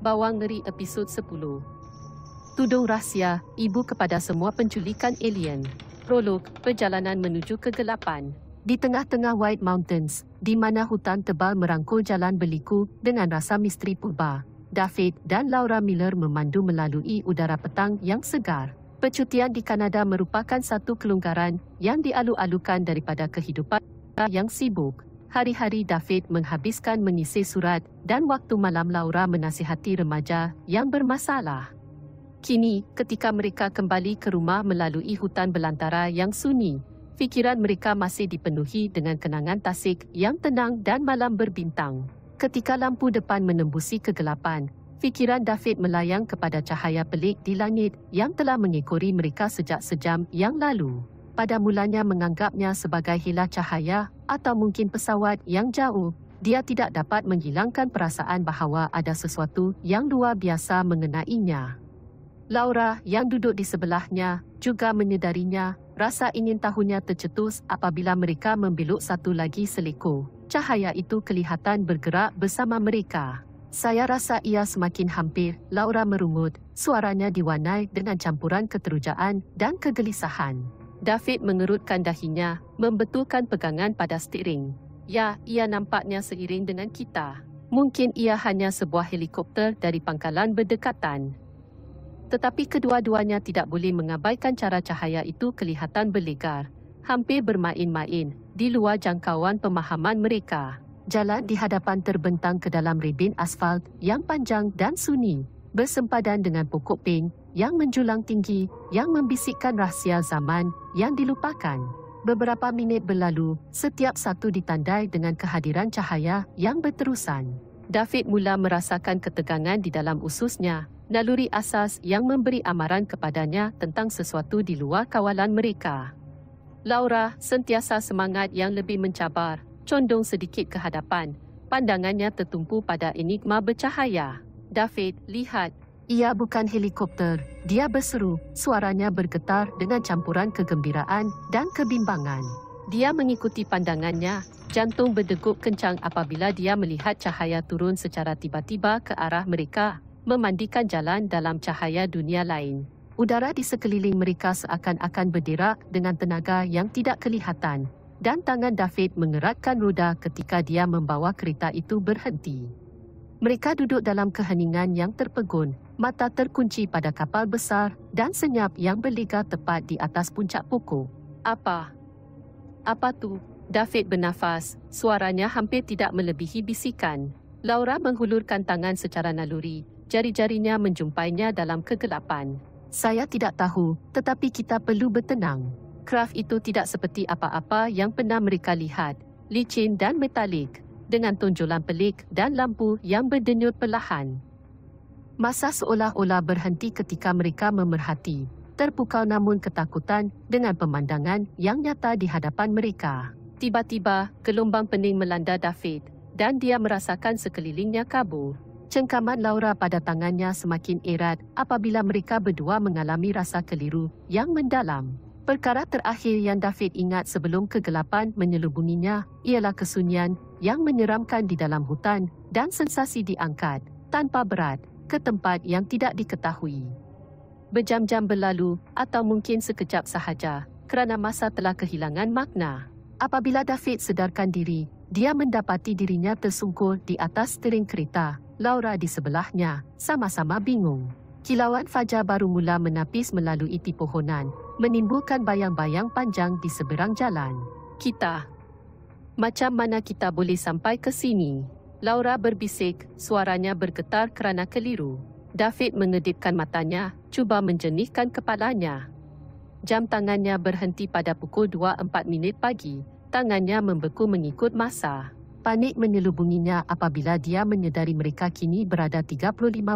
Bawang Ngeri Episod 10 Tudung Rahsia, Ibu Kepada Semua Penculikan Alien Prolog, Perjalanan Menuju Kegelapan Di tengah-tengah White Mountains, di mana hutan tebal merangkul jalan beliku dengan rasa misteri purba, David dan Laura Miller memandu melalui udara petang yang segar. Pecutian di Kanada merupakan satu kelonggaran yang dialu-alukan daripada kehidupan yang sibuk hari-hari David menghabiskan mengisi surat dan waktu malam Laura menasihati remaja yang bermasalah. Kini, ketika mereka kembali ke rumah melalui hutan belantara yang sunyi, fikiran mereka masih dipenuhi dengan kenangan tasik yang tenang dan malam berbintang. Ketika lampu depan menembusi kegelapan, fikiran David melayang kepada cahaya pelik di langit yang telah mengikuri mereka sejak sejam yang lalu pada mulanya menganggapnya sebagai hilah cahaya atau mungkin pesawat yang jauh, dia tidak dapat menghilangkan perasaan bahawa ada sesuatu yang luar biasa mengenainya. Laura yang duduk di sebelahnya juga menyedarinya, rasa ingin tahunya tercetus apabila mereka membeluk satu lagi seliku. Cahaya itu kelihatan bergerak bersama mereka. Saya rasa ia semakin hampir, Laura merungut, suaranya diwarnai dengan campuran keterujaan dan kegelisahan. David mengerutkan dahinya, membetulkan pegangan pada steering. Ya, ia nampaknya seiring dengan kita. Mungkin ia hanya sebuah helikopter dari pangkalan berdekatan. Tetapi kedua-duanya tidak boleh mengabaikan cara cahaya itu kelihatan berlegar. Hampir bermain-main, di luar jangkauan pemahaman mereka. Jalan di hadapan terbentang ke dalam ribin asfalt yang panjang dan sunyi, bersempadan dengan pokok pink yang menjulang tinggi, yang membisikkan rahsia zaman, yang dilupakan. Beberapa minit berlalu, setiap satu ditandai dengan kehadiran cahaya yang berterusan. David mula merasakan ketegangan di dalam ususnya, naluri asas yang memberi amaran kepadanya tentang sesuatu di luar kawalan mereka. Laura, sentiasa semangat yang lebih mencabar, condong sedikit ke hadapan, pandangannya tertumpu pada enigma bercahaya. David, lihat, ia bukan helikopter, dia berseru, suaranya bergetar dengan campuran kegembiraan dan kebimbangan. Dia mengikuti pandangannya, jantung berdegup kencang apabila dia melihat cahaya turun secara tiba-tiba ke arah mereka, memandikan jalan dalam cahaya dunia lain. Udara di sekeliling mereka seakan-akan berderak dengan tenaga yang tidak kelihatan. Dan tangan David mengeratkan roda ketika dia membawa kereta itu berhenti. Mereka duduk dalam keheningan yang terpegun, mata terkunci pada kapal besar dan senyap yang berliga tepat di atas puncak pokok. Apa? Apa tu? David bernafas, suaranya hampir tidak melebihi bisikan. Laura menghulurkan tangan secara naluri, jari-jarinya menjumpainya dalam kegelapan. Saya tidak tahu, tetapi kita perlu bertenang. Kraft itu tidak seperti apa-apa yang pernah mereka lihat, licin dan metalik dengan tonjolan pelik dan lampu yang berdenyut perlahan. Masa seolah-olah berhenti ketika mereka memerhati, terpukau namun ketakutan dengan pemandangan yang nyata di hadapan mereka. Tiba-tiba, gelombang pening melanda David dan dia merasakan sekelilingnya kabur. Cengkaman Laura pada tangannya semakin erat apabila mereka berdua mengalami rasa keliru yang mendalam. Perkara terakhir yang David ingat sebelum kegelapan menyelubunginya ialah kesunyian yang menyeramkan di dalam hutan dan sensasi diangkat tanpa berat ke tempat yang tidak diketahui. Berjam-jam berlalu atau mungkin sekejap sahaja kerana masa telah kehilangan makna. Apabila David sedarkan diri, dia mendapati dirinya tersungkur di atas tering kereta, Laura di sebelahnya, sama-sama bingung. Kilauan fajar baru mula menapis melalui tipu pohonan menimbulkan bayang-bayang panjang di seberang jalan. Kita. Macam mana kita boleh sampai ke sini? Laura berbisik, suaranya bergetar kerana keliru. David mengedipkan matanya, cuba menjenihkan kepalanya. Jam tangannya berhenti pada pukul 2.04 minit pagi. Tangannya membeku mengikut masa. Panik menyelubunginya apabila dia menyedari mereka kini berada 35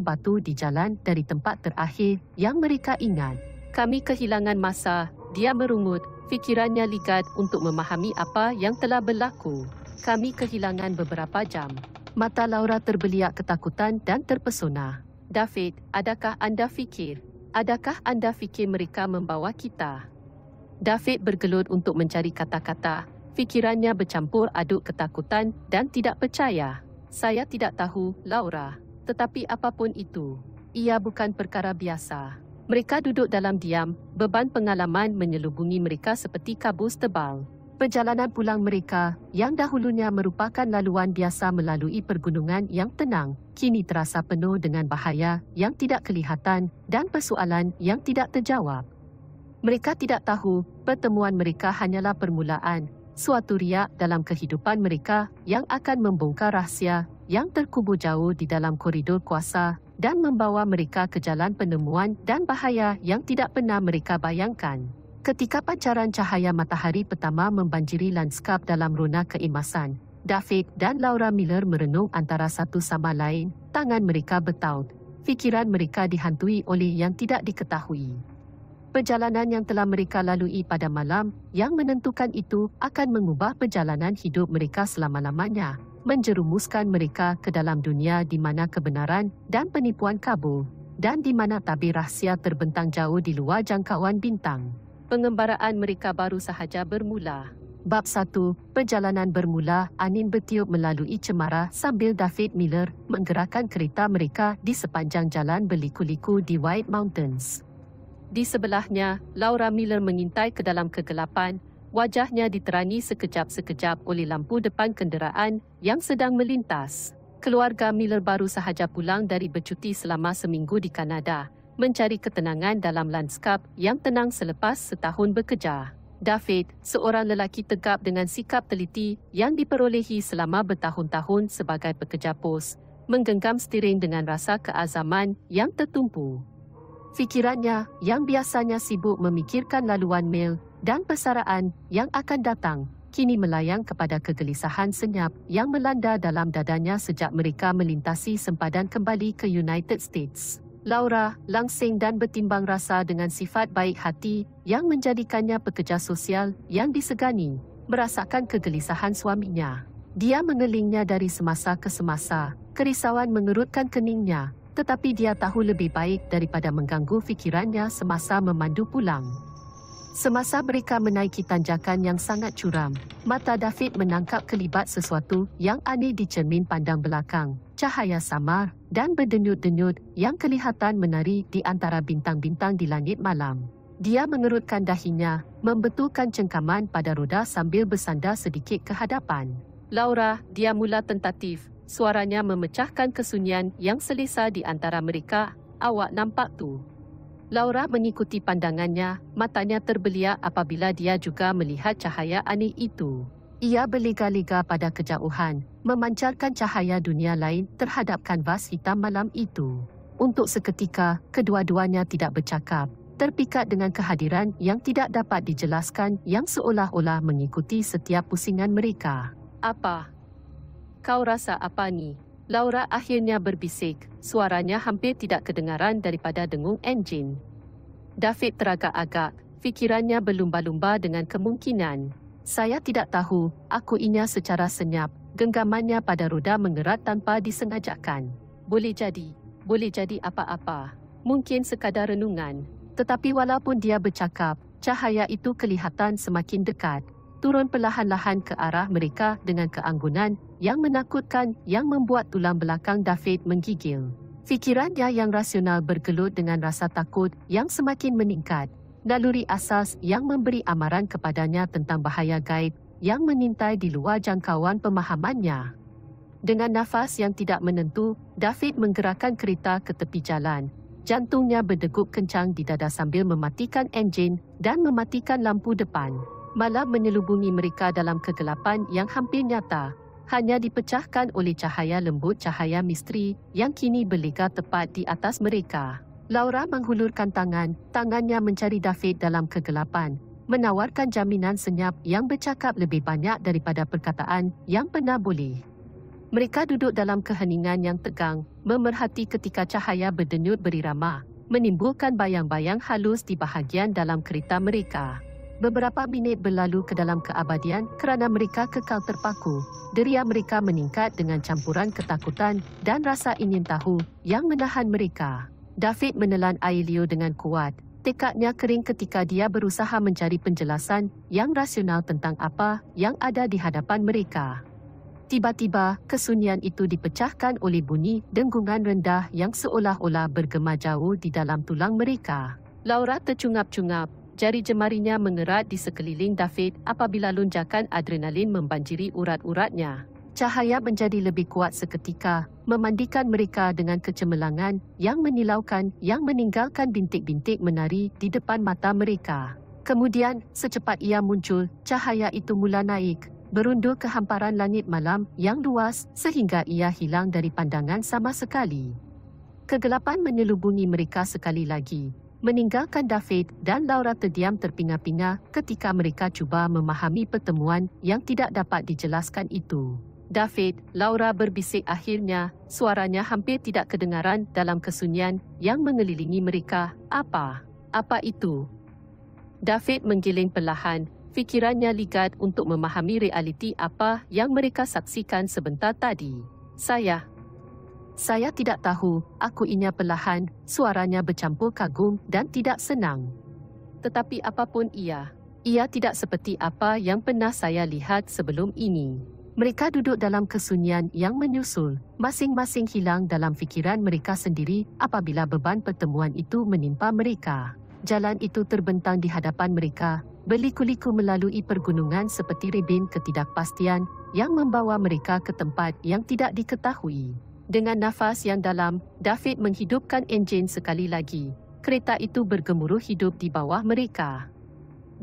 batu di jalan dari tempat terakhir yang mereka ingat. Kami kehilangan masa, dia merungut, fikirannya ligat untuk memahami apa yang telah berlaku. Kami kehilangan beberapa jam. Mata Laura terbeliak ketakutan dan terpesona. David, adakah anda fikir? Adakah anda fikir mereka membawa kita? David bergelut untuk mencari kata-kata. Fikirannya bercampur aduk ketakutan dan tidak percaya. Saya tidak tahu, Laura. Tetapi apapun itu, ia bukan perkara biasa. Mereka duduk dalam diam, beban pengalaman menyelubungi mereka seperti kabus tebal. Perjalanan pulang mereka, yang dahulunya merupakan laluan biasa melalui pergunungan yang tenang, kini terasa penuh dengan bahaya yang tidak kelihatan dan persoalan yang tidak terjawab. Mereka tidak tahu, pertemuan mereka hanyalah permulaan, suatu riak dalam kehidupan mereka yang akan membongkar rahsia yang terkubur jauh di dalam koridor kuasa dan membawa mereka ke jalan penemuan dan bahaya yang tidak pernah mereka bayangkan. Ketika pancaran cahaya matahari pertama membanjiri lanskap dalam runa keemasan, David dan Laura Miller merenung antara satu sama lain, tangan mereka bertaut, fikiran mereka dihantui oleh yang tidak diketahui. Perjalanan yang telah mereka lalui pada malam yang menentukan itu akan mengubah perjalanan hidup mereka selama-lamanya menjerumuskan mereka ke dalam dunia di mana kebenaran dan penipuan kabur dan di mana tabir rahsia terbentang jauh di luar jangkauan bintang. Pengembaraan mereka baru sahaja bermula. Bab 1, perjalanan bermula, Anin bertiup melalui cemara sambil David Miller menggerakkan kereta mereka di sepanjang jalan berliku-liku di White Mountains. Di sebelahnya, Laura Miller mengintai ke dalam kegelapan wajahnya diterani sekejap-sekejap oleh lampu depan kenderaan yang sedang melintas. Keluarga Miller baru sahaja pulang dari bercuti selama seminggu di Kanada, mencari ketenangan dalam lanskap yang tenang selepas setahun bekerja. David, seorang lelaki tegap dengan sikap teliti yang diperolehi selama bertahun-tahun sebagai pekerja pos, menggenggam stiring dengan rasa keazaman yang tertumpu. Fikirannya, yang biasanya sibuk memikirkan laluan mail dan pesaraan yang akan datang kini melayang kepada kegelisahan senyap yang melanda dalam dadanya sejak mereka melintasi sempadan kembali ke United States. Laura langsing dan bertimbang rasa dengan sifat baik hati yang menjadikannya pekerja sosial yang disegani, merasakan kegelisahan suaminya. Dia mengelingnya dari semasa ke semasa, kerisauan mengerutkan keningnya, tetapi dia tahu lebih baik daripada mengganggu fikirannya semasa memandu pulang. Semasa mereka menaiki tanjakan yang sangat curam, mata David menangkap kelibat sesuatu yang aneh di cermin pandang belakang. Cahaya samar dan berdenyut-denyut yang kelihatan menari di antara bintang-bintang di langit malam. Dia mengerutkan dahinya, membetulkan cengkaman pada roda sambil bersandar sedikit ke hadapan. Laura, dia mula tentatif. Suaranya memecahkan kesunyian yang selisa di antara mereka. Awak nampak tu? Laura mengikuti pandangannya, matanya terbeliak apabila dia juga melihat cahaya aneh itu. Ia berliga-liga pada kejauhan, memancarkan cahaya dunia lain terhadap kanvas hitam malam itu. Untuk seketika, kedua-duanya tidak bercakap, terpikat dengan kehadiran yang tidak dapat dijelaskan yang seolah-olah mengikuti setiap pusingan mereka. Apa? Kau rasa apa ni? Laura akhirnya berbisik, suaranya hampir tidak kedengaran daripada dengung enjin. David teragak-agak, fikirannya berlumba-lumba dengan kemungkinan. Saya tidak tahu, aku inya secara senyap, genggamannya pada roda mengerat tanpa disengajakan. Boleh jadi, boleh jadi apa-apa. Mungkin sekadar renungan. Tetapi walaupun dia bercakap, cahaya itu kelihatan semakin dekat turun perlahan-lahan ke arah mereka dengan keanggunan yang menakutkan yang membuat tulang belakang David menggigil. Fikiran dia yang rasional bergelut dengan rasa takut yang semakin meningkat. Naluri asas yang memberi amaran kepadanya tentang bahaya gaib yang mengintai di luar jangkauan pemahamannya. Dengan nafas yang tidak menentu, David menggerakkan kereta ke tepi jalan. Jantungnya berdegup kencang di dada sambil mematikan enjin dan mematikan lampu depan. Malam menyelubungi mereka dalam kegelapan yang hampir nyata, hanya dipecahkan oleh cahaya lembut cahaya misteri yang kini berlegar tepat di atas mereka. Laura menghulurkan tangan, tangannya mencari David dalam kegelapan, menawarkan jaminan senyap yang bercakap lebih banyak daripada perkataan yang pernah boleh. Mereka duduk dalam keheningan yang tegang, memerhati ketika cahaya berdenyut berirama, menimbulkan bayang-bayang halus di bahagian dalam kereta mereka beberapa minit berlalu ke dalam keabadian kerana mereka kekal terpaku. Deria mereka meningkat dengan campuran ketakutan dan rasa ingin tahu yang menahan mereka. David menelan air liur dengan kuat. Tekadnya kering ketika dia berusaha mencari penjelasan yang rasional tentang apa yang ada di hadapan mereka. Tiba-tiba, kesunyian itu dipecahkan oleh bunyi dengungan rendah yang seolah-olah bergema jauh di dalam tulang mereka. Laura tercungap-cungap, jari jemarinya mengerat di sekeliling David apabila lonjakan adrenalin membanjiri urat-uratnya. Cahaya menjadi lebih kuat seketika, memandikan mereka dengan kecemerlangan yang menilaukan yang meninggalkan bintik-bintik menari di depan mata mereka. Kemudian, secepat ia muncul, cahaya itu mula naik, berundur ke hamparan langit malam yang luas sehingga ia hilang dari pandangan sama sekali. Kegelapan menyelubungi mereka sekali lagi, meninggalkan David dan Laura terdiam terpinga-pinga ketika mereka cuba memahami pertemuan yang tidak dapat dijelaskan itu. David, Laura berbisik akhirnya, suaranya hampir tidak kedengaran dalam kesunyian yang mengelilingi mereka. Apa? Apa itu? David menggiling perlahan, fikirannya ligat untuk memahami realiti apa yang mereka saksikan sebentar tadi. Saya, saya tidak tahu, aku inya perlahan, suaranya bercampur kagum dan tidak senang. Tetapi apapun ia, ia tidak seperti apa yang pernah saya lihat sebelum ini. Mereka duduk dalam kesunyian yang menyusul, masing-masing hilang dalam fikiran mereka sendiri apabila beban pertemuan itu menimpa mereka. Jalan itu terbentang di hadapan mereka, berliku-liku melalui pergunungan seperti ribin ketidakpastian yang membawa mereka ke tempat yang tidak diketahui. Dengan nafas yang dalam, David menghidupkan enjin sekali lagi. Kereta itu bergemuruh hidup di bawah mereka.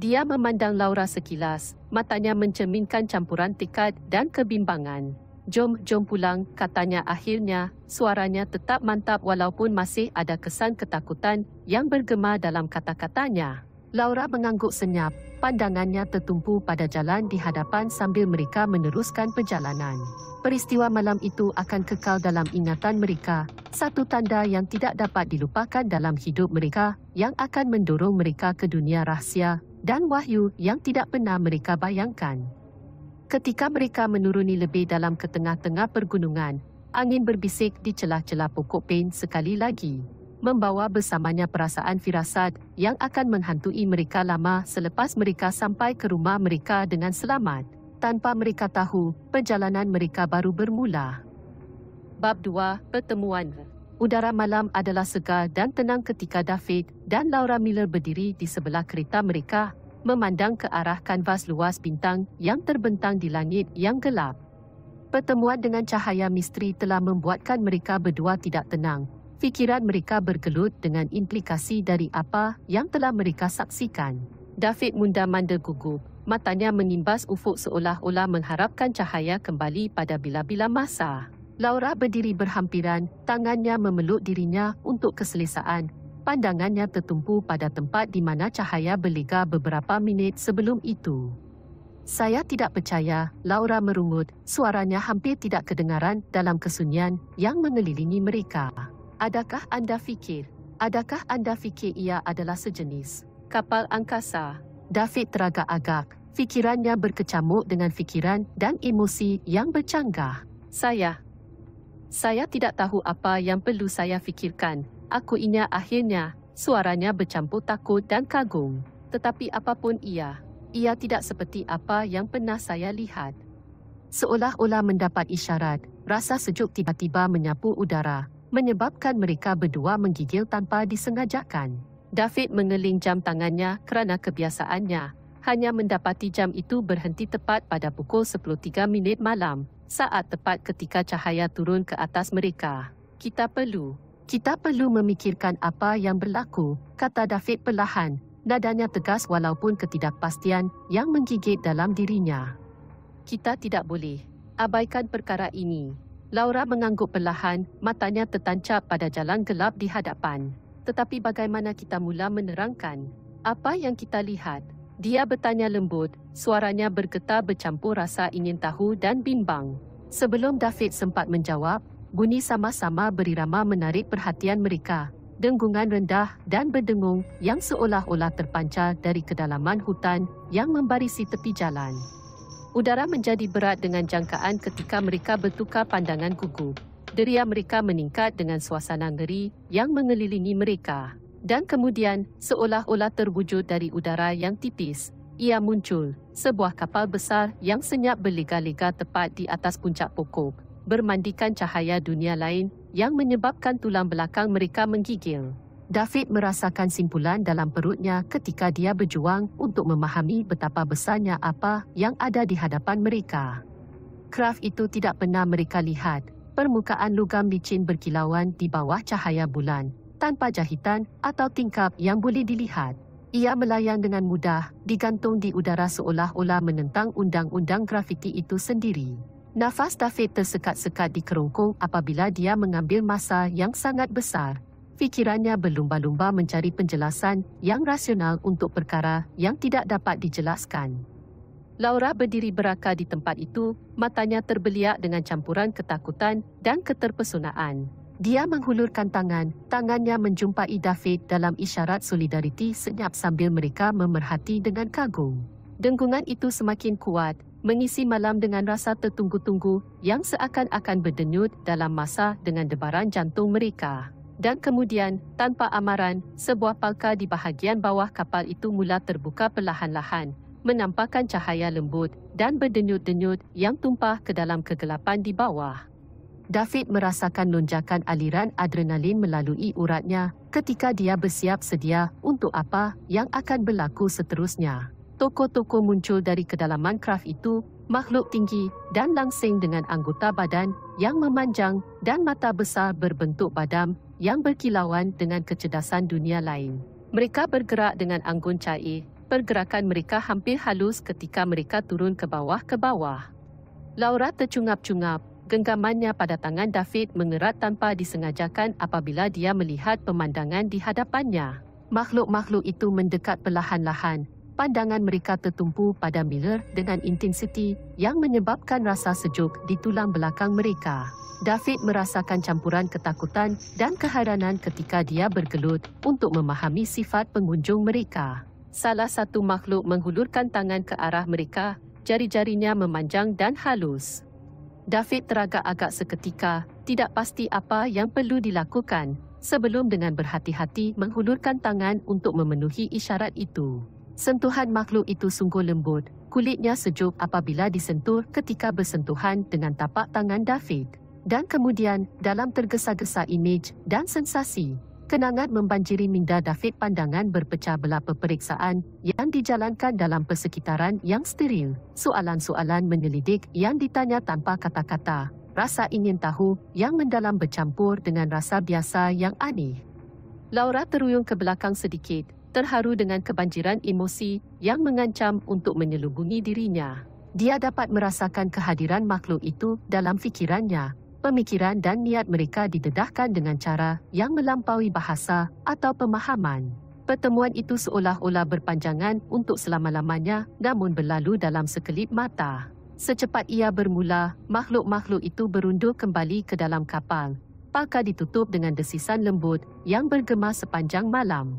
Dia memandang Laura sekilas, matanya mencerminkan campuran tekad dan kebimbangan. Jom, jom pulang, katanya akhirnya, suaranya tetap mantap walaupun masih ada kesan ketakutan yang bergema dalam kata-katanya. Laura mengangguk senyap, pandangannya tertumpu pada jalan di hadapan sambil mereka meneruskan perjalanan. Peristiwa malam itu akan kekal dalam ingatan mereka, satu tanda yang tidak dapat dilupakan dalam hidup mereka, yang akan mendorong mereka ke dunia rahsia dan wahyu yang tidak pernah mereka bayangkan. Ketika mereka menuruni lebih dalam ke tengah-tengah pergunungan, angin berbisik di celah-celah pokok pen sekali lagi, membawa bersamanya perasaan firasat yang akan menghantui mereka lama selepas mereka sampai ke rumah mereka dengan selamat. Tanpa mereka tahu, perjalanan mereka baru bermula. Bab 2. Pertemuan Udara malam adalah segar dan tenang ketika David dan Laura Miller berdiri di sebelah kereta mereka, memandang ke arah kanvas luas bintang yang terbentang di langit yang gelap. Pertemuan dengan cahaya misteri telah membuatkan mereka berdua tidak tenang. Fikiran mereka bergelut dengan implikasi dari apa yang telah mereka saksikan. David munda-manda gugup matanya menimbas ufuk seolah-olah mengharapkan cahaya kembali pada bila-bila masa. Laura berdiri berhampiran, tangannya memeluk dirinya untuk keselesaan. Pandangannya tertumpu pada tempat di mana cahaya berlega beberapa minit sebelum itu. Saya tidak percaya, Laura merungut, suaranya hampir tidak kedengaran dalam kesunyian yang mengelilingi mereka. Adakah anda fikir? Adakah anda fikir ia adalah sejenis kapal angkasa? David teragak-agak. Fikirannya berkecamuk dengan fikiran dan emosi yang bercanggah. Saya. Saya tidak tahu apa yang perlu saya fikirkan. Aku ingat akhirnya, suaranya bercampur takut dan kagum. Tetapi apapun ia, ia tidak seperti apa yang pernah saya lihat. Seolah-olah mendapat isyarat, rasa sejuk tiba-tiba menyapu udara, menyebabkan mereka berdua menggigil tanpa disengajakan. David mengeling jam tangannya kerana kebiasaannya. Hanya mendapati jam itu berhenti tepat pada pukul 10.3 minit malam, saat tepat ketika cahaya turun ke atas mereka. Kita perlu, kita perlu memikirkan apa yang berlaku, kata David perlahan, nadanya tegas walaupun ketidakpastian yang menggigit dalam dirinya. Kita tidak boleh abaikan perkara ini. Laura mengangguk perlahan, matanya tertancap pada jalan gelap di hadapan tetapi bagaimana kita mula menerangkan apa yang kita lihat. Dia bertanya lembut, suaranya bergetar bercampur rasa ingin tahu dan bimbang. Sebelum David sempat menjawab, bunyi sama-sama berirama menarik perhatian mereka. Dengungan rendah dan berdengung yang seolah-olah terpancar dari kedalaman hutan yang membarisi tepi jalan. Udara menjadi berat dengan jangkaan ketika mereka bertukar pandangan gugup deria mereka meningkat dengan suasana ngeri yang mengelilingi mereka. Dan kemudian, seolah-olah terwujud dari udara yang tipis, ia muncul, sebuah kapal besar yang senyap berlega-lega tepat di atas puncak pokok, bermandikan cahaya dunia lain yang menyebabkan tulang belakang mereka menggigil. David merasakan simpulan dalam perutnya ketika dia berjuang untuk memahami betapa besarnya apa yang ada di hadapan mereka. Kraft itu tidak pernah mereka lihat, permukaan logam licin berkilauan di bawah cahaya bulan, tanpa jahitan atau tingkap yang boleh dilihat. Ia melayang dengan mudah, digantung di udara seolah-olah menentang undang-undang grafiti itu sendiri. Nafas David tersekat-sekat di kerongkong apabila dia mengambil masa yang sangat besar. Fikirannya berlumba-lumba mencari penjelasan yang rasional untuk perkara yang tidak dapat dijelaskan. Laura berdiri beraka di tempat itu, matanya terbeliak dengan campuran ketakutan dan keterpesonaan. Dia menghulurkan tangan, tangannya menjumpai David dalam isyarat solidariti senyap sambil mereka memerhati dengan kagum. Dengungan itu semakin kuat, mengisi malam dengan rasa tertunggu-tunggu yang seakan-akan berdenyut dalam masa dengan debaran jantung mereka. Dan kemudian, tanpa amaran, sebuah palka di bahagian bawah kapal itu mula terbuka perlahan-lahan, menampakkan cahaya lembut dan berdenyut-denyut yang tumpah ke dalam kegelapan di bawah. David merasakan lonjakan aliran adrenalin melalui uratnya ketika dia bersiap sedia untuk apa yang akan berlaku seterusnya. Toko-toko muncul dari kedalaman kraft itu, makhluk tinggi dan langsing dengan anggota badan yang memanjang dan mata besar berbentuk badam yang berkilauan dengan kecerdasan dunia lain. Mereka bergerak dengan anggun cair pergerakan mereka hampir halus ketika mereka turun ke bawah ke bawah. Laura tercungap-cungap. Genggamannya pada tangan David mengerat tanpa disengajakan apabila dia melihat pemandangan di hadapannya. Makhluk-makhluk itu mendekat perlahan-lahan. Pandangan mereka tertumpu pada Miller dengan intensiti yang menyebabkan rasa sejuk di tulang belakang mereka. David merasakan campuran ketakutan dan keheranan ketika dia bergelut untuk memahami sifat pengunjung mereka. Salah satu makhluk menghulurkan tangan ke arah mereka, jari-jarinya memanjang dan halus. David teragak agak seketika, tidak pasti apa yang perlu dilakukan, sebelum dengan berhati-hati menghulurkan tangan untuk memenuhi isyarat itu. Sentuhan makhluk itu sungguh lembut, kulitnya sejuk apabila disentuh ketika bersentuhan dengan tapak tangan David. Dan kemudian, dalam tergesa-gesa imej dan sensasi, Kenangan membanjiri minda David pandangan berpecah belah peperiksaan yang dijalankan dalam persekitaran yang steril. Soalan-soalan menyelidik yang ditanya tanpa kata-kata. Rasa ingin tahu yang mendalam bercampur dengan rasa biasa yang aneh. Laura teruyung ke belakang sedikit, terharu dengan kebanjiran emosi yang mengancam untuk menyelubungi dirinya. Dia dapat merasakan kehadiran makhluk itu dalam fikirannya, pemikiran dan niat mereka didedahkan dengan cara yang melampaui bahasa atau pemahaman. Pertemuan itu seolah-olah berpanjangan untuk selama-lamanya namun berlalu dalam sekelip mata. Secepat ia bermula, makhluk-makhluk itu berundur kembali ke dalam kapal. Pakar ditutup dengan desisan lembut yang bergema sepanjang malam.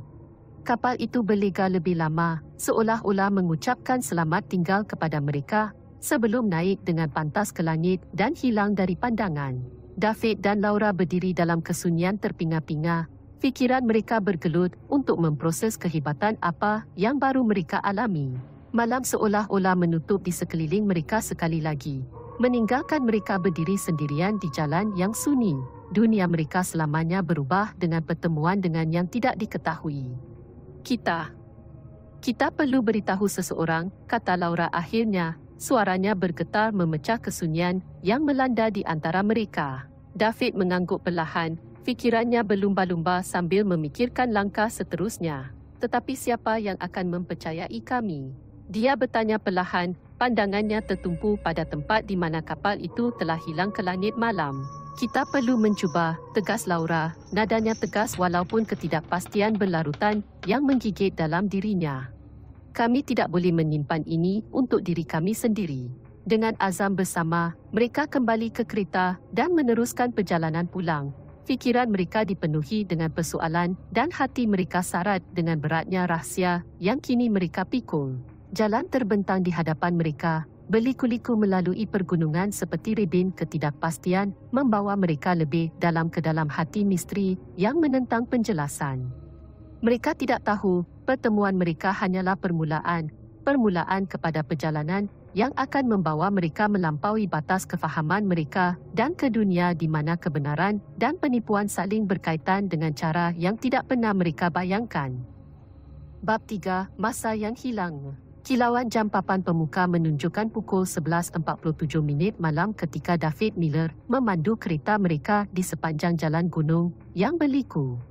Kapal itu berlega lebih lama, seolah-olah mengucapkan selamat tinggal kepada mereka sebelum naik dengan pantas ke langit dan hilang dari pandangan. David dan Laura berdiri dalam kesunyian terpinga-pinga. Fikiran mereka bergelut untuk memproses kehebatan apa yang baru mereka alami. Malam seolah-olah menutup di sekeliling mereka sekali lagi. Meninggalkan mereka berdiri sendirian di jalan yang sunyi. Dunia mereka selamanya berubah dengan pertemuan dengan yang tidak diketahui. Kita. Kita perlu beritahu seseorang, kata Laura akhirnya, suaranya bergetar memecah kesunyian yang melanda di antara mereka. David mengangguk perlahan, fikirannya berlumba-lumba sambil memikirkan langkah seterusnya. Tetapi siapa yang akan mempercayai kami? Dia bertanya perlahan, pandangannya tertumpu pada tempat di mana kapal itu telah hilang ke langit malam. Kita perlu mencuba, tegas Laura, nadanya tegas walaupun ketidakpastian berlarutan yang menggigit dalam dirinya kami tidak boleh menyimpan ini untuk diri kami sendiri. Dengan azam bersama, mereka kembali ke kereta dan meneruskan perjalanan pulang. Fikiran mereka dipenuhi dengan persoalan dan hati mereka sarat dengan beratnya rahsia yang kini mereka pikul. Jalan terbentang di hadapan mereka, berliku-liku melalui pergunungan seperti ribin ketidakpastian membawa mereka lebih dalam ke dalam hati misteri yang menentang penjelasan. Mereka tidak tahu pertemuan mereka hanyalah permulaan, permulaan kepada perjalanan yang akan membawa mereka melampaui batas kefahaman mereka dan ke dunia di mana kebenaran dan penipuan saling berkaitan dengan cara yang tidak pernah mereka bayangkan. Bab 3, Masa Yang Hilang Kilauan jam papan pemuka menunjukkan pukul 11.47 minit malam ketika David Miller memandu kereta mereka di sepanjang jalan gunung yang berliku.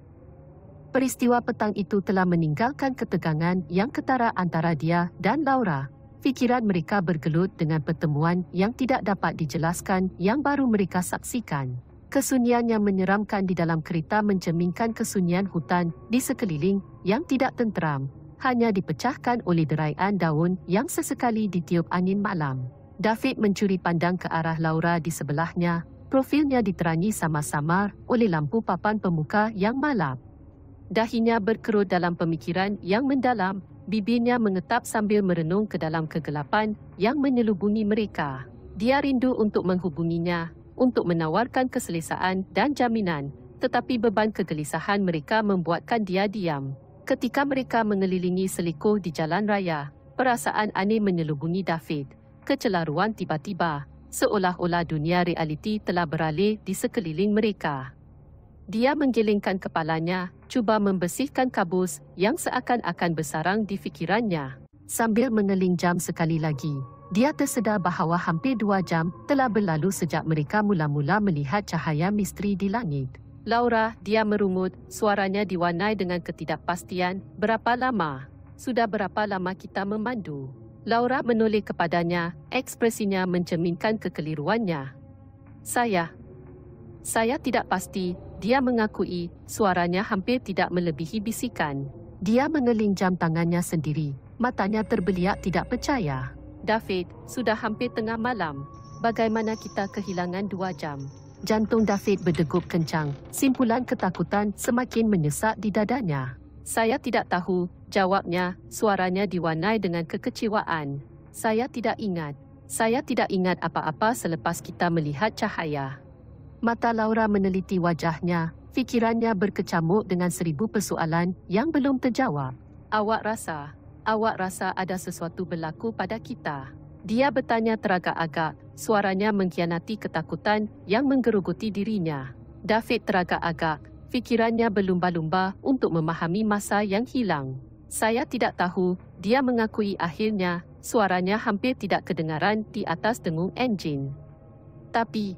Peristiwa petang itu telah meninggalkan ketegangan yang ketara antara dia dan Laura. Fikiran mereka bergelut dengan pertemuan yang tidak dapat dijelaskan yang baru mereka saksikan. Kesunyian yang menyeramkan di dalam kereta mencerminkan kesunyian hutan di sekeliling yang tidak tenteram. Hanya dipecahkan oleh deraian daun yang sesekali ditiup angin malam. David mencuri pandang ke arah Laura di sebelahnya. Profilnya diterangi sama-sama oleh lampu papan pemuka yang malap dahinya berkerut dalam pemikiran yang mendalam, bibirnya mengetap sambil merenung ke dalam kegelapan yang menyelubungi mereka. Dia rindu untuk menghubunginya, untuk menawarkan keselesaan dan jaminan, tetapi beban kegelisahan mereka membuatkan dia diam. Ketika mereka mengelilingi selikuh di jalan raya, perasaan aneh menyelubungi David. Kecelaruan tiba-tiba, seolah-olah dunia realiti telah beralih di sekeliling mereka. Dia menggelengkan kepalanya, cuba membersihkan kabus yang seakan-akan bersarang di fikirannya. Sambil mengeling jam sekali lagi, dia tersedar bahawa hampir dua jam telah berlalu sejak mereka mula-mula melihat cahaya misteri di langit. Laura, dia merungut, suaranya diwarnai dengan ketidakpastian, berapa lama? Sudah berapa lama kita memandu? Laura menoleh kepadanya, ekspresinya mencerminkan kekeliruannya. Saya, saya tidak pasti, dia mengakui suaranya hampir tidak melebihi bisikan. Dia mengeling jam tangannya sendiri. Matanya terbeliak tidak percaya. David, sudah hampir tengah malam. Bagaimana kita kehilangan dua jam? Jantung David berdegup kencang. Simpulan ketakutan semakin menyesak di dadanya. Saya tidak tahu, jawabnya, suaranya diwarnai dengan kekecewaan. Saya tidak ingat. Saya tidak ingat apa-apa selepas kita melihat cahaya. Mata Laura meneliti wajahnya, fikirannya berkecamuk dengan seribu persoalan yang belum terjawab. Awak rasa, awak rasa ada sesuatu berlaku pada kita? Dia bertanya teragak-agak, suaranya mengkhianati ketakutan yang menggerogoti dirinya. David teragak-agak, fikirannya berlumba-lumba untuk memahami masa yang hilang. Saya tidak tahu, dia mengakui akhirnya, suaranya hampir tidak kedengaran di atas dengung enjin. Tapi,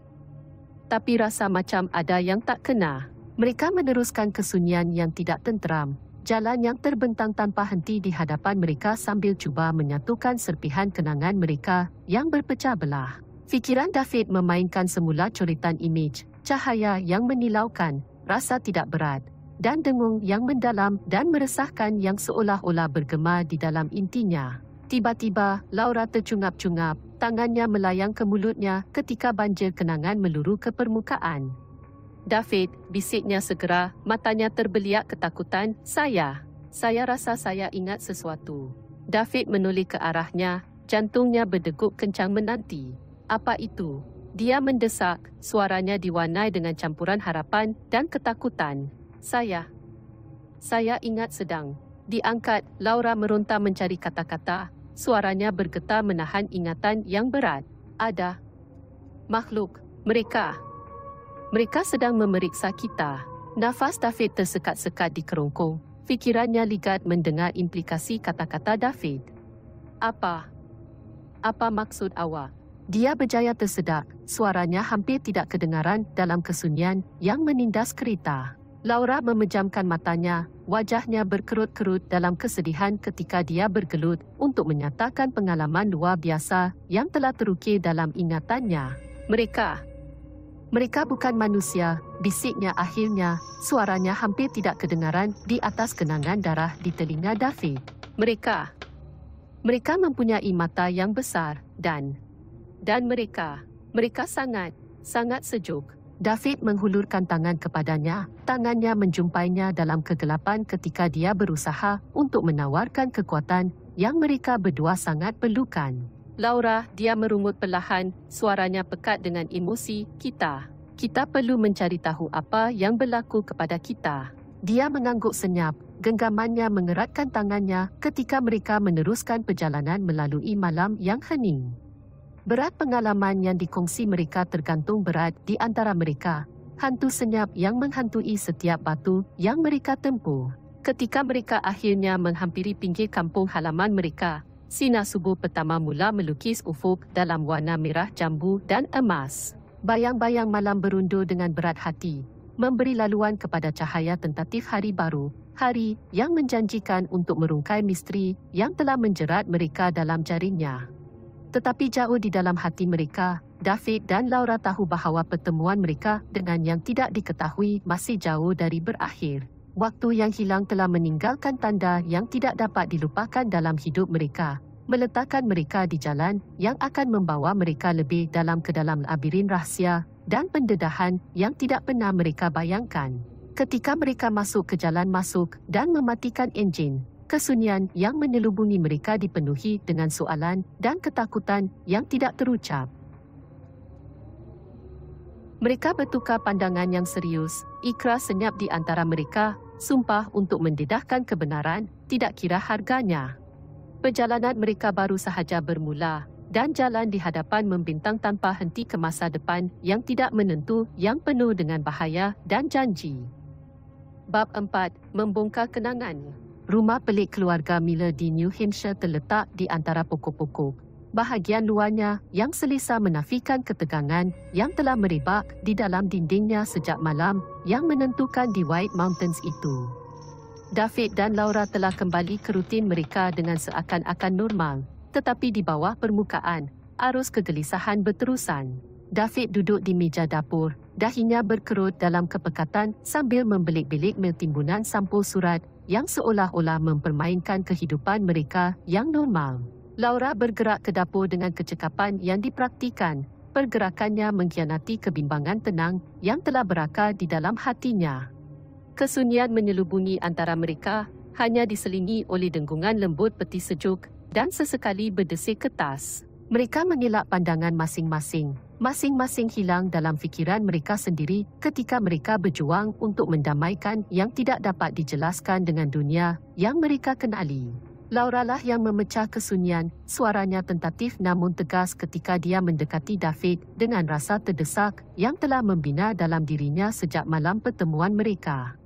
tetapi rasa macam ada yang tak kena. Mereka meneruskan kesunyian yang tidak tenteram. Jalan yang terbentang tanpa henti di hadapan mereka sambil cuba menyatukan serpihan kenangan mereka yang berpecah belah. Fikiran David memainkan semula coretan imej, cahaya yang menilaukan, rasa tidak berat, dan dengung yang mendalam dan meresahkan yang seolah-olah bergema di dalam intinya. Tiba-tiba, Laura tercungap-cungap tangannya melayang ke mulutnya ketika banjir kenangan meluru ke permukaan. David, bisiknya segera, matanya terbeliak ketakutan, saya, saya rasa saya ingat sesuatu. David menulis ke arahnya, jantungnya berdegup kencang menanti. Apa itu? Dia mendesak, suaranya diwarnai dengan campuran harapan dan ketakutan. Saya, saya ingat sedang. Diangkat, Laura meronta mencari kata-kata, suaranya bergetar menahan ingatan yang berat. Ada makhluk, mereka. Mereka sedang memeriksa kita. Nafas David tersekat-sekat di kerongkong. Fikirannya ligat mendengar implikasi kata-kata David. Apa? Apa maksud awak? Dia berjaya tersedak, suaranya hampir tidak kedengaran dalam kesunyian yang menindas kereta. Laura memejamkan matanya, wajahnya berkerut-kerut dalam kesedihan ketika dia bergelut untuk menyatakan pengalaman luar biasa yang telah terukir dalam ingatannya. Mereka. Mereka bukan manusia, bisiknya akhirnya, suaranya hampir tidak kedengaran di atas kenangan darah di telinga David. Mereka. Mereka mempunyai mata yang besar, dan... Dan mereka, mereka sangat, sangat sejuk. David menghulurkan tangan kepadanya. Tangannya menjumpainya dalam kegelapan ketika dia berusaha untuk menawarkan kekuatan yang mereka berdua sangat perlukan. Laura, dia merungut perlahan, suaranya pekat dengan emosi kita. Kita perlu mencari tahu apa yang berlaku kepada kita. Dia mengangguk senyap, genggamannya mengeratkan tangannya ketika mereka meneruskan perjalanan melalui malam yang hening. Berat pengalaman yang dikongsi mereka tergantung berat di antara mereka. Hantu senyap yang menghantui setiap batu yang mereka tempuh. Ketika mereka akhirnya menghampiri pinggir kampung halaman mereka, sinar subuh pertama mula melukis ufuk dalam warna merah jambu dan emas. Bayang-bayang malam berundur dengan berat hati, memberi laluan kepada cahaya tentatif hari baru, hari yang menjanjikan untuk merungkai misteri yang telah menjerat mereka dalam jaringnya. Tetapi jauh di dalam hati mereka, David dan Laura tahu bahawa pertemuan mereka dengan yang tidak diketahui masih jauh dari berakhir. Waktu yang hilang telah meninggalkan tanda yang tidak dapat dilupakan dalam hidup mereka. Meletakkan mereka di jalan yang akan membawa mereka lebih dalam ke dalam labirin rahsia dan pendedahan yang tidak pernah mereka bayangkan. Ketika mereka masuk ke jalan masuk dan mematikan enjin, kesunyian yang menyelubungi mereka dipenuhi dengan soalan dan ketakutan yang tidak terucap. Mereka bertukar pandangan yang serius, ikrar senyap di antara mereka, sumpah untuk mendedahkan kebenaran, tidak kira harganya. Perjalanan mereka baru sahaja bermula, dan jalan di hadapan membintang tanpa henti ke masa depan yang tidak menentu, yang penuh dengan bahaya dan janji. Bab 4. Membongkar kenangannya. Rumah pelik keluarga Miller di New Hampshire terletak di antara pokok-pokok. Bahagian luarnya yang selesa menafikan ketegangan yang telah merebak di dalam dindingnya sejak malam yang menentukan di White Mountains itu. David dan Laura telah kembali ke rutin mereka dengan seakan-akan normal, tetapi di bawah permukaan, arus kegelisahan berterusan. David duduk di meja dapur, dahinya berkerut dalam kepekatan sambil membelik-belik meltimbunan sampul surat yang seolah-olah mempermainkan kehidupan mereka yang normal. Laura bergerak ke dapur dengan kecekapan yang dipraktikan. Pergerakannya mengkhianati kebimbangan tenang yang telah berakar di dalam hatinya. Kesunyian menyelubungi antara mereka hanya diselingi oleh dengungan lembut peti sejuk dan sesekali berdesir ketas. Mereka mengelak pandangan masing-masing. Masing-masing hilang dalam fikiran mereka sendiri ketika mereka berjuang untuk mendamaikan yang tidak dapat dijelaskan dengan dunia yang mereka kenali. Laura lah yang memecah kesunyian, suaranya tentatif namun tegas ketika dia mendekati David dengan rasa terdesak yang telah membina dalam dirinya sejak malam pertemuan mereka.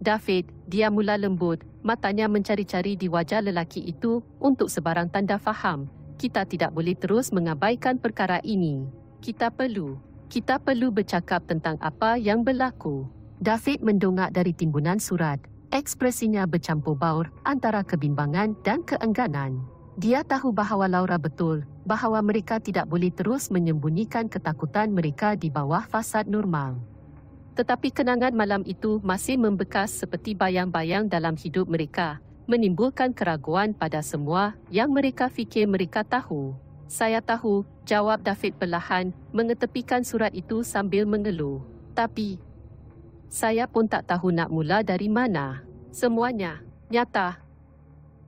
David, dia mula lembut, matanya mencari-cari di wajah lelaki itu untuk sebarang tanda faham, kita tidak boleh terus mengabaikan perkara ini. Kita perlu, kita perlu bercakap tentang apa yang berlaku. David mendongak dari timbunan surat. Ekspresinya bercampur baur antara kebimbangan dan keengganan. Dia tahu bahawa Laura betul, bahawa mereka tidak boleh terus menyembunyikan ketakutan mereka di bawah fasad normal. Tetapi kenangan malam itu masih membekas seperti bayang-bayang dalam hidup mereka, menimbulkan keraguan pada semua yang mereka fikir mereka tahu. Saya tahu, jawab David perlahan, mengetepikan surat itu sambil mengeluh. Tapi, saya pun tak tahu nak mula dari mana. Semuanya, nyata.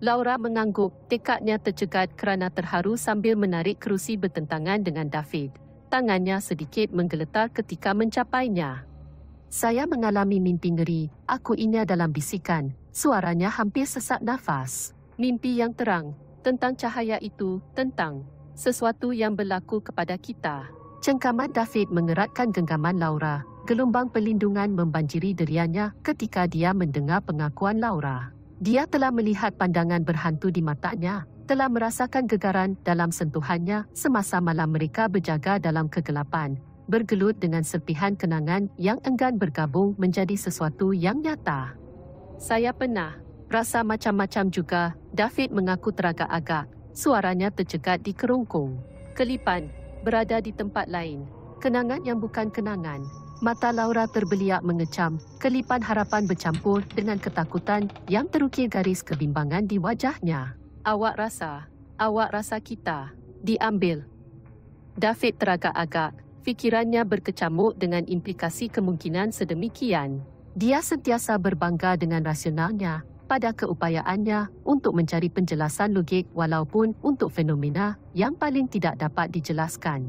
Laura mengangguk, tekadnya tercegat kerana terharu sambil menarik kerusi bertentangan dengan David. Tangannya sedikit menggeletar ketika mencapainya. Saya mengalami mimpi ngeri, aku ingat dalam bisikan, Suaranya hampir sesak nafas. Mimpi yang terang, tentang cahaya itu, tentang sesuatu yang berlaku kepada kita. Cengkaman David mengeratkan genggaman Laura. Gelombang pelindungan membanjiri deriannya ketika dia mendengar pengakuan Laura. Dia telah melihat pandangan berhantu di matanya, telah merasakan gegaran dalam sentuhannya semasa malam mereka berjaga dalam kegelapan, bergelut dengan serpihan kenangan yang enggan bergabung menjadi sesuatu yang nyata. Saya pernah rasa macam-macam juga, David mengaku teragak-agak. Suaranya tercegat di kerungkung. Kelipan, berada di tempat lain. Kenangan yang bukan kenangan. Mata Laura terbeliak mengecam. Kelipan harapan bercampur dengan ketakutan yang terukir garis kebimbangan di wajahnya. Awak rasa, awak rasa kita diambil. David teragak-agak. Fikirannya berkecamuk dengan implikasi kemungkinan sedemikian. Dia sentiasa berbangga dengan rasionalnya pada keupayaannya untuk mencari penjelasan logik walaupun untuk fenomena yang paling tidak dapat dijelaskan.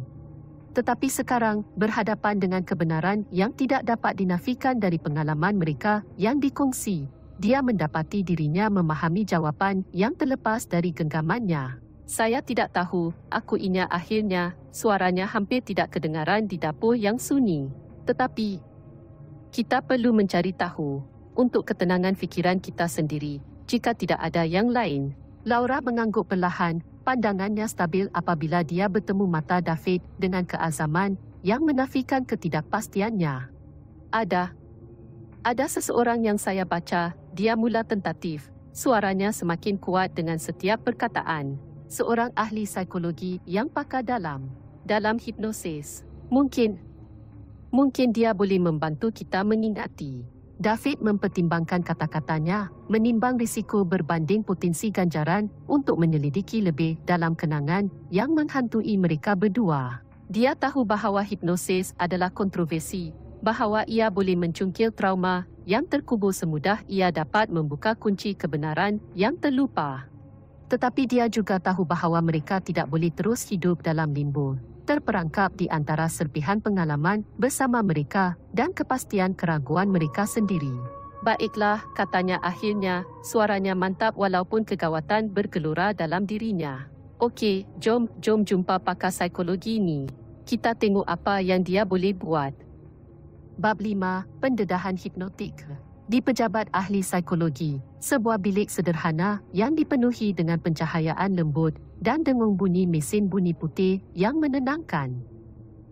Tetapi sekarang, berhadapan dengan kebenaran yang tidak dapat dinafikan dari pengalaman mereka yang dikongsi, dia mendapati dirinya memahami jawapan yang terlepas dari genggamannya. Saya tidak tahu, aku ingat akhirnya, suaranya hampir tidak kedengaran di dapur yang sunyi. Tetapi, kita perlu mencari tahu untuk ketenangan fikiran kita sendiri jika tidak ada yang lain. Laura mengangguk perlahan, pandangannya stabil apabila dia bertemu mata David dengan keazaman yang menafikan ketidakpastiannya. Ada. Ada seseorang yang saya baca, dia mula tentatif. Suaranya semakin kuat dengan setiap perkataan. Seorang ahli psikologi yang pakar dalam. Dalam hipnosis. Mungkin, Mungkin dia boleh membantu kita mengingati. David mempertimbangkan kata-katanya, menimbang risiko berbanding potensi ganjaran untuk menyelidiki lebih dalam kenangan yang menghantui mereka berdua. Dia tahu bahawa hipnosis adalah kontroversi, bahawa ia boleh mencungkil trauma yang terkubur semudah ia dapat membuka kunci kebenaran yang terlupa. Tetapi dia juga tahu bahawa mereka tidak boleh terus hidup dalam limbo terperangkap di antara serpihan pengalaman bersama mereka dan kepastian keraguan mereka sendiri. Baiklah, katanya akhirnya, suaranya mantap walaupun kegawatan bergelora dalam dirinya. Okey, jom, jom jumpa pakar psikologi ini. Kita tengok apa yang dia boleh buat. Bab 5. Pendedahan Hipnotik Di Pejabat Ahli Psikologi, sebuah bilik sederhana yang dipenuhi dengan pencahayaan lembut dan dengung bunyi mesin bunyi putih yang menenangkan.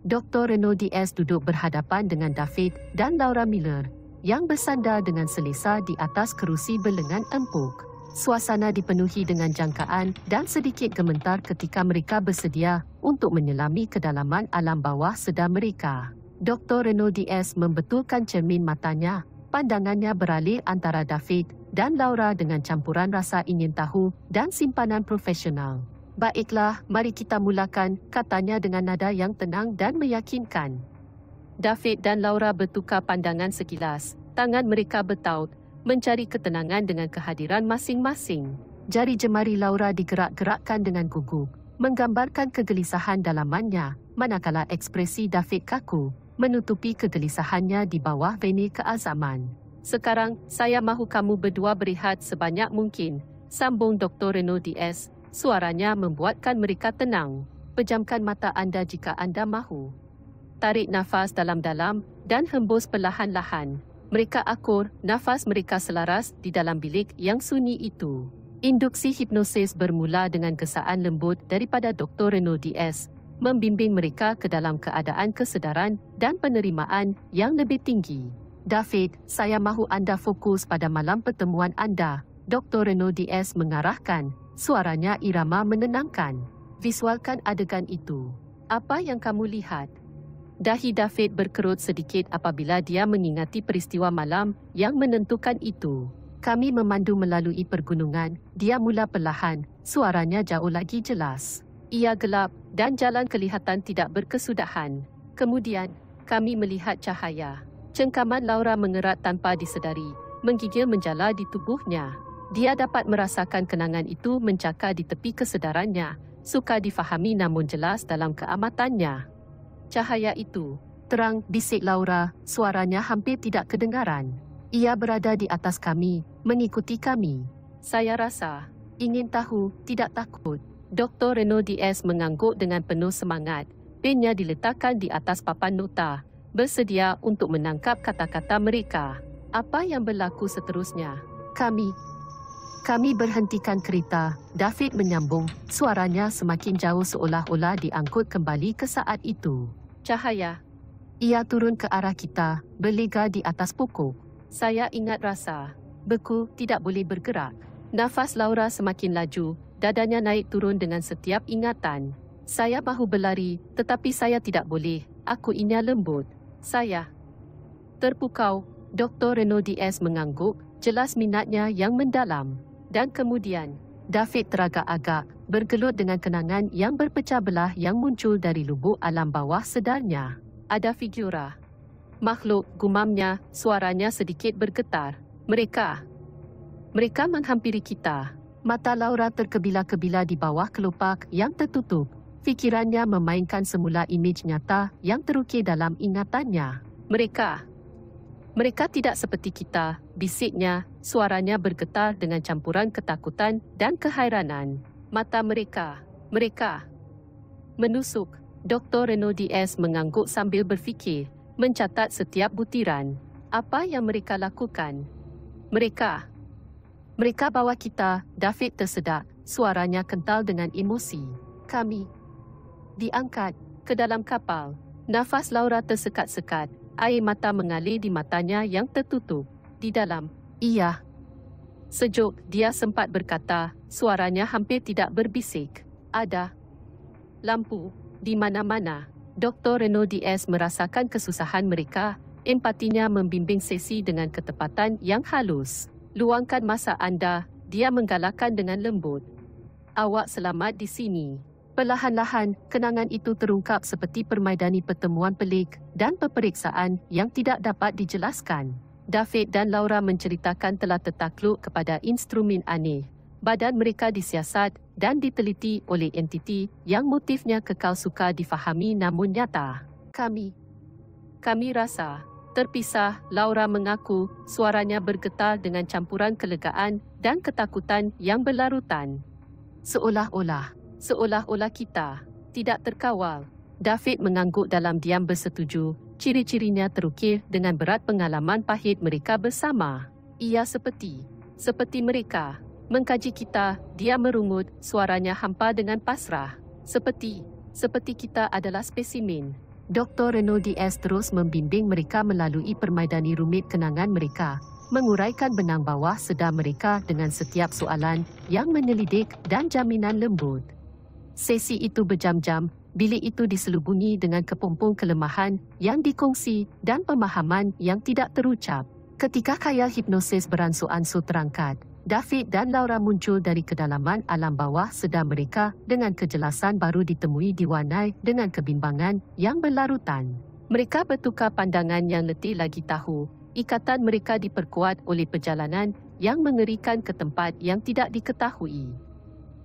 Dr. Renaud D.S. duduk berhadapan dengan David dan Laura Miller yang bersandar dengan selesa di atas kerusi berlengan empuk. Suasana dipenuhi dengan jangkaan dan sedikit gementar ketika mereka bersedia untuk menyelami kedalaman alam bawah sedar mereka. Dr. Renaud D.S. membetulkan cermin matanya. Pandangannya beralih antara David dan Laura dengan campuran rasa ingin tahu dan simpanan profesional. Baiklah, mari kita mulakan, katanya dengan nada yang tenang dan meyakinkan. David dan Laura bertukar pandangan sekilas. Tangan mereka bertaut, mencari ketenangan dengan kehadiran masing-masing. Jari jemari Laura digerak-gerakkan dengan gugup, menggambarkan kegelisahan dalamannya, manakala ekspresi David kaku, menutupi kegelisahannya di bawah veni keazaman. Sekarang, saya mahu kamu berdua berehat sebanyak mungkin, sambung Dr. Renaud D.S., Suaranya membuatkan mereka tenang. Pejamkan mata anda jika anda mahu. Tarik nafas dalam-dalam dan hembus perlahan-lahan. Mereka akur, nafas mereka selaras di dalam bilik yang sunyi itu. Induksi hipnosis bermula dengan kesaan lembut daripada Dr. Renaud DS, membimbing mereka ke dalam keadaan kesedaran dan penerimaan yang lebih tinggi. David, saya mahu anda fokus pada malam pertemuan anda. Dr. Renaud DS mengarahkan Suaranya irama menenangkan. Visualkan adegan itu. Apa yang kamu lihat? Dahi David berkerut sedikit apabila dia mengingati peristiwa malam yang menentukan itu. Kami memandu melalui pergunungan. Dia mula perlahan. Suaranya jauh lagi jelas. Ia gelap dan jalan kelihatan tidak berkesudahan. Kemudian, kami melihat cahaya. Cengkaman Laura mengerat tanpa disedari. Menggigil menjala di tubuhnya dia dapat merasakan kenangan itu mencakar di tepi kesedarannya, suka difahami namun jelas dalam keamatannya. Cahaya itu, terang, bisik Laura, suaranya hampir tidak kedengaran. Ia berada di atas kami, mengikuti kami. Saya rasa, ingin tahu, tidak takut. Dr. Renaud S. mengangguk dengan penuh semangat. Pennya diletakkan di atas papan nota, bersedia untuk menangkap kata-kata mereka. Apa yang berlaku seterusnya? Kami, kami berhentikan kereta, David menyambung, suaranya semakin jauh seolah-olah diangkut kembali ke saat itu. Cahaya. Ia turun ke arah kita, berlega di atas pokok. Saya ingat rasa. Beku, tidak boleh bergerak. Nafas Laura semakin laju, dadanya naik turun dengan setiap ingatan. Saya mahu berlari, tetapi saya tidak boleh. Aku ini lembut. Saya. Terpukau, Dr. Renaud S. mengangguk, jelas minatnya yang mendalam. Dan kemudian, David teragak-agak, bergelut dengan kenangan yang berpecah belah yang muncul dari lubuk alam bawah sedarnya. Ada figura. Makhluk, gumamnya, suaranya sedikit bergetar. Mereka. Mereka menghampiri kita. Mata Laura terkebila-kebila di bawah kelopak yang tertutup. Fikirannya memainkan semula imej nyata yang terukir dalam ingatannya. Mereka. Mereka. Mereka tidak seperti kita, bisiknya, suaranya bergetar dengan campuran ketakutan dan kehairanan. Mata mereka, mereka. Menusuk, Dr. Renaud S. mengangguk sambil berfikir, mencatat setiap butiran. Apa yang mereka lakukan? Mereka. Mereka bawa kita, David tersedak, suaranya kental dengan emosi. Kami. Diangkat, ke dalam kapal. Nafas Laura tersekat-sekat, air mata mengalir di matanya yang tertutup. Di dalam, iya. Sejuk, dia sempat berkata, suaranya hampir tidak berbisik. Ada. Lampu, di mana-mana. Dr. Renaud DS merasakan kesusahan mereka, empatinya membimbing sesi dengan ketepatan yang halus. Luangkan masa anda, dia menggalakkan dengan lembut. Awak selamat di sini. Perlahan-lahan, kenangan itu terungkap seperti permaidani pertemuan pelik dan peperiksaan yang tidak dapat dijelaskan. David dan Laura menceritakan telah tertakluk kepada instrumen aneh. Badan mereka disiasat dan diteliti oleh entiti yang motifnya kekal suka difahami namun nyata. Kami. Kami rasa. Terpisah, Laura mengaku suaranya bergetar dengan campuran kelegaan dan ketakutan yang berlarutan. Seolah-olah seolah-olah kita tidak terkawal. David mengangguk dalam diam bersetuju, ciri-cirinya terukir dengan berat pengalaman pahit mereka bersama. Ia seperti, seperti mereka, mengkaji kita, dia merungut, suaranya hampa dengan pasrah. Seperti, seperti kita adalah spesimen. Dr. Renaud D.S. terus membimbing mereka melalui permaidani rumit kenangan mereka, menguraikan benang bawah sedar mereka dengan setiap soalan yang menyelidik dan jaminan lembut. Sesi itu berjam-jam, bilik itu diselubungi dengan kepompong kelemahan yang dikongsi dan pemahaman yang tidak terucap. Ketika kaya hipnosis beransur-ansur terangkat, David dan Laura muncul dari kedalaman alam bawah sedang mereka dengan kejelasan baru ditemui diwarnai dengan kebimbangan yang berlarutan. Mereka bertukar pandangan yang letih lagi tahu, ikatan mereka diperkuat oleh perjalanan yang mengerikan ke tempat yang tidak diketahui.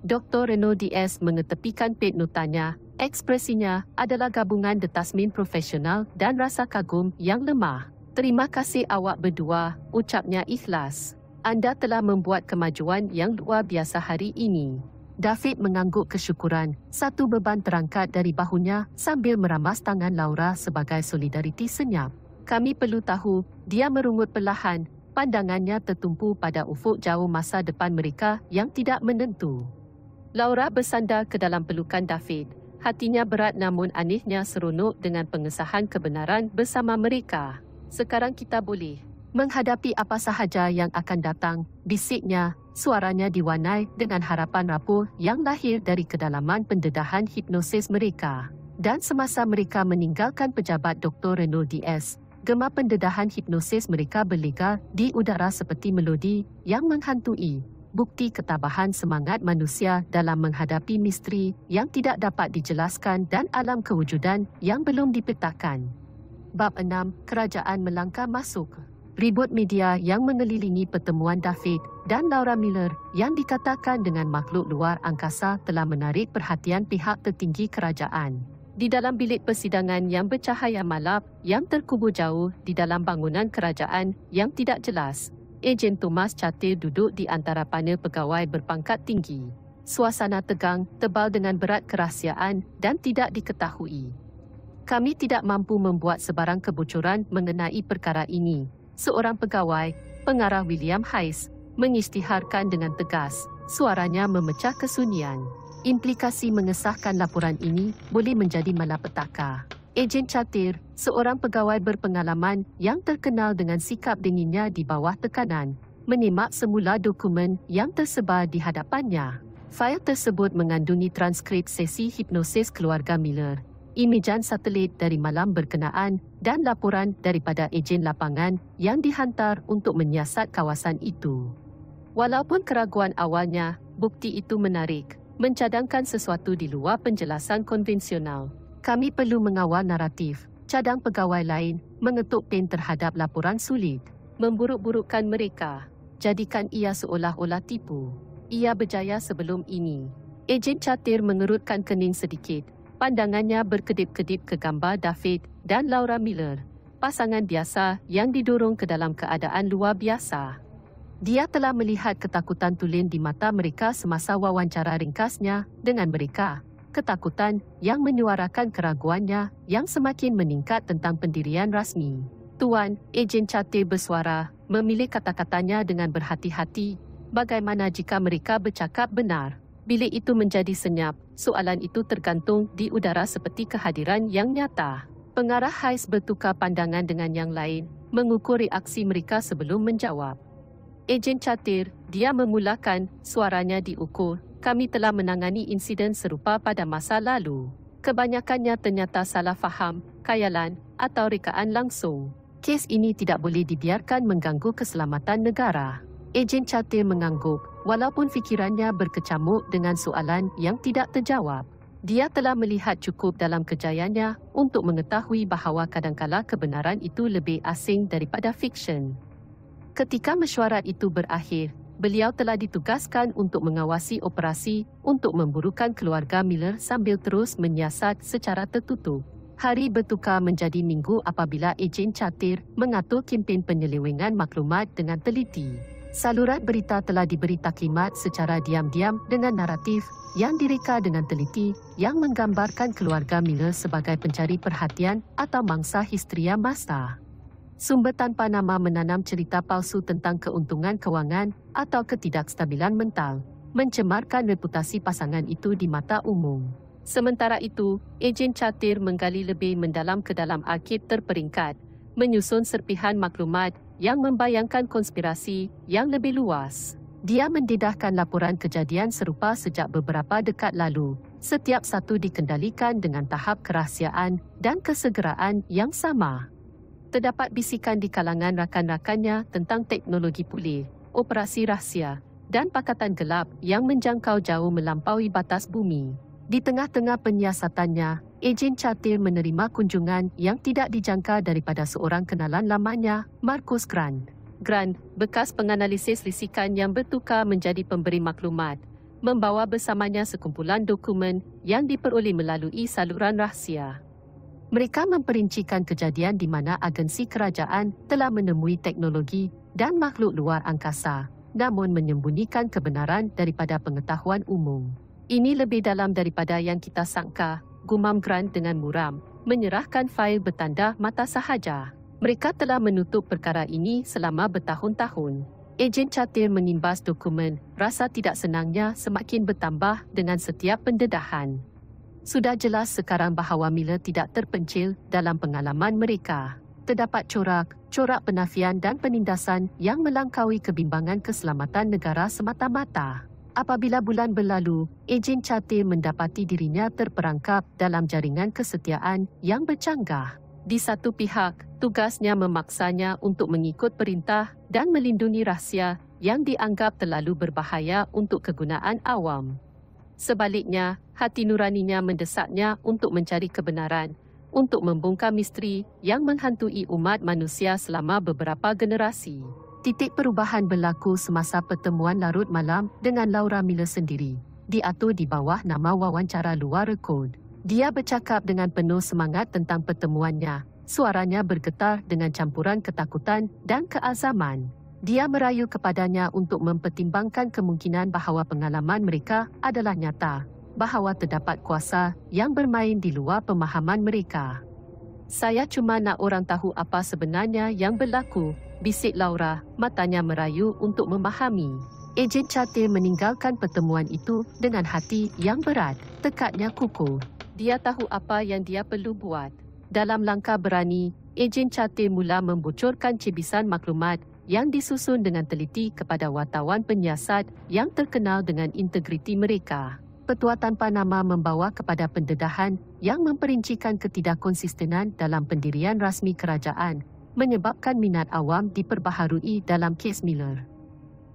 Dr. Reno DS mengetepikan pet notanya. Ekspresinya adalah gabungan detasmin profesional dan rasa kagum yang lemah. Terima kasih awak berdua, ucapnya ikhlas. Anda telah membuat kemajuan yang luar biasa hari ini. David mengangguk kesyukuran, satu beban terangkat dari bahunya sambil meramas tangan Laura sebagai solidariti senyap. Kami perlu tahu, dia merungut perlahan, pandangannya tertumpu pada ufuk jauh masa depan mereka yang tidak menentu. Laura bersandar ke dalam pelukan David. Hatinya berat namun anehnya seronok dengan pengesahan kebenaran bersama mereka. Sekarang kita boleh menghadapi apa sahaja yang akan datang, bisiknya, suaranya diwarnai dengan harapan rapuh yang lahir dari kedalaman pendedahan hipnosis mereka. Dan semasa mereka meninggalkan pejabat Dr. Renault DS, gema pendedahan hipnosis mereka berlegar di udara seperti melodi yang menghantui bukti ketabahan semangat manusia dalam menghadapi misteri yang tidak dapat dijelaskan dan alam kewujudan yang belum dipetakan. Bab 6, Kerajaan Melangkah Masuk Ribut media yang mengelilingi pertemuan David dan Laura Miller yang dikatakan dengan makhluk luar angkasa telah menarik perhatian pihak tertinggi kerajaan. Di dalam bilik persidangan yang bercahaya malap, yang terkubur jauh di dalam bangunan kerajaan yang tidak jelas, Ejen Thomas Chatil duduk di antara panel pegawai berpangkat tinggi. Suasana tegang, tebal dengan berat kerahsiaan dan tidak diketahui. Kami tidak mampu membuat sebarang kebocoran mengenai perkara ini. Seorang pegawai, pengarah William Hayes, mengisytiharkan dengan tegas. Suaranya memecah kesunyian. Implikasi mengesahkan laporan ini boleh menjadi malapetaka. Ejen Chatir, seorang pegawai berpengalaman yang terkenal dengan sikap dinginnya di bawah tekanan, menyimak semula dokumen yang tersebar di hadapannya. Fail tersebut mengandungi transkrip sesi hipnosis keluarga Miller, imejan satelit dari malam berkenaan dan laporan daripada ejen lapangan yang dihantar untuk menyiasat kawasan itu. Walaupun keraguan awalnya, bukti itu menarik, mencadangkan sesuatu di luar penjelasan konvensional kami perlu mengawal naratif. Cadang pegawai lain mengetuk pen terhadap laporan sulit, memburuk-burukkan mereka, jadikan ia seolah-olah tipu. Ia berjaya sebelum ini. Ejen catir mengerutkan kening sedikit. Pandangannya berkedip-kedip ke gambar David dan Laura Miller, pasangan biasa yang didorong ke dalam keadaan luar biasa. Dia telah melihat ketakutan tulen di mata mereka semasa wawancara ringkasnya dengan mereka ketakutan yang menyuarakan keraguannya yang semakin meningkat tentang pendirian rasmi. Tuan, ejen Chate bersuara, memilih kata-katanya dengan berhati-hati, bagaimana jika mereka bercakap benar. Bilik itu menjadi senyap, soalan itu tergantung di udara seperti kehadiran yang nyata. Pengarah Hais bertukar pandangan dengan yang lain, mengukur reaksi mereka sebelum menjawab. Ejen Chatir, dia memulakan, suaranya diukur, kami telah menangani insiden serupa pada masa lalu. Kebanyakannya ternyata salah faham, kayalan, atau rekaan langsung. Kes ini tidak boleh dibiarkan mengganggu keselamatan negara. Ejen Chatil mengangguk, walaupun fikirannya berkecamuk dengan soalan yang tidak terjawab. Dia telah melihat cukup dalam kejayaannya untuk mengetahui bahawa kadangkala kebenaran itu lebih asing daripada fiksyen. Ketika mesyuarat itu berakhir, beliau telah ditugaskan untuk mengawasi operasi untuk memburukan keluarga Miller sambil terus menyiasat secara tertutup. Hari bertukar menjadi minggu apabila ejen catir mengatur kempen penyelewengan maklumat dengan teliti. Saluran berita telah diberi taklimat secara diam-diam dengan naratif yang direka dengan teliti yang menggambarkan keluarga Miller sebagai pencari perhatian atau mangsa histeria masa sumber tanpa nama menanam cerita palsu tentang keuntungan kewangan atau ketidakstabilan mental, mencemarkan reputasi pasangan itu di mata umum. Sementara itu, ejen catir menggali lebih mendalam ke dalam arkib terperingkat, menyusun serpihan maklumat yang membayangkan konspirasi yang lebih luas. Dia mendedahkan laporan kejadian serupa sejak beberapa dekad lalu. Setiap satu dikendalikan dengan tahap kerahsiaan dan kesegeraan yang sama terdapat bisikan di kalangan rakan-rakannya tentang teknologi pulih, operasi rahsia, dan pakatan gelap yang menjangkau jauh melampaui batas bumi. Di tengah-tengah penyiasatannya, Ejen Chatir menerima kunjungan yang tidak dijangka daripada seorang kenalan lamanya, Markus Grant. Grant, bekas penganalisis risikan yang bertukar menjadi pemberi maklumat, membawa bersamanya sekumpulan dokumen yang diperoleh melalui saluran rahsia. Mereka memperincikan kejadian di mana agensi kerajaan telah menemui teknologi dan makhluk luar angkasa, namun menyembunyikan kebenaran daripada pengetahuan umum. Ini lebih dalam daripada yang kita sangka, gumam Grant dengan muram, menyerahkan fail bertanda mata sahaja. Mereka telah menutup perkara ini selama bertahun-tahun. Ejen Chatir menimbas dokumen, rasa tidak senangnya semakin bertambah dengan setiap pendedahan. Sudah jelas sekarang bahawa Mila tidak terpencil dalam pengalaman mereka. Terdapat corak, corak penafian dan penindasan yang melangkaui kebimbangan keselamatan negara semata-mata. Apabila bulan berlalu, ejen catir mendapati dirinya terperangkap dalam jaringan kesetiaan yang bercanggah. Di satu pihak, tugasnya memaksanya untuk mengikut perintah dan melindungi rahsia yang dianggap terlalu berbahaya untuk kegunaan awam. Sebaliknya, hati nuraninya mendesaknya untuk mencari kebenaran, untuk membongkar misteri yang menghantui umat manusia selama beberapa generasi. Titik perubahan berlaku semasa pertemuan larut malam dengan Laura Miller sendiri, diatur di bawah nama wawancara luar rekod. Dia bercakap dengan penuh semangat tentang pertemuannya, suaranya bergetar dengan campuran ketakutan dan keazaman. Dia merayu kepadanya untuk mempertimbangkan kemungkinan bahawa pengalaman mereka adalah nyata, bahawa terdapat kuasa yang bermain di luar pemahaman mereka. Saya cuma nak orang tahu apa sebenarnya yang berlaku, bisik Laura, matanya merayu untuk memahami. Ejen Chatil meninggalkan pertemuan itu dengan hati yang berat, tekatnya kuku. Dia tahu apa yang dia perlu buat. Dalam langkah berani, Ejen Chatil mula membocorkan cebisan maklumat yang disusun dengan teliti kepada wartawan penyiasat yang terkenal dengan integriti mereka. Petua tanpa nama membawa kepada pendedahan yang memperincikan ketidakkonsistenan dalam pendirian rasmi kerajaan menyebabkan minat awam diperbaharui dalam kes Miller.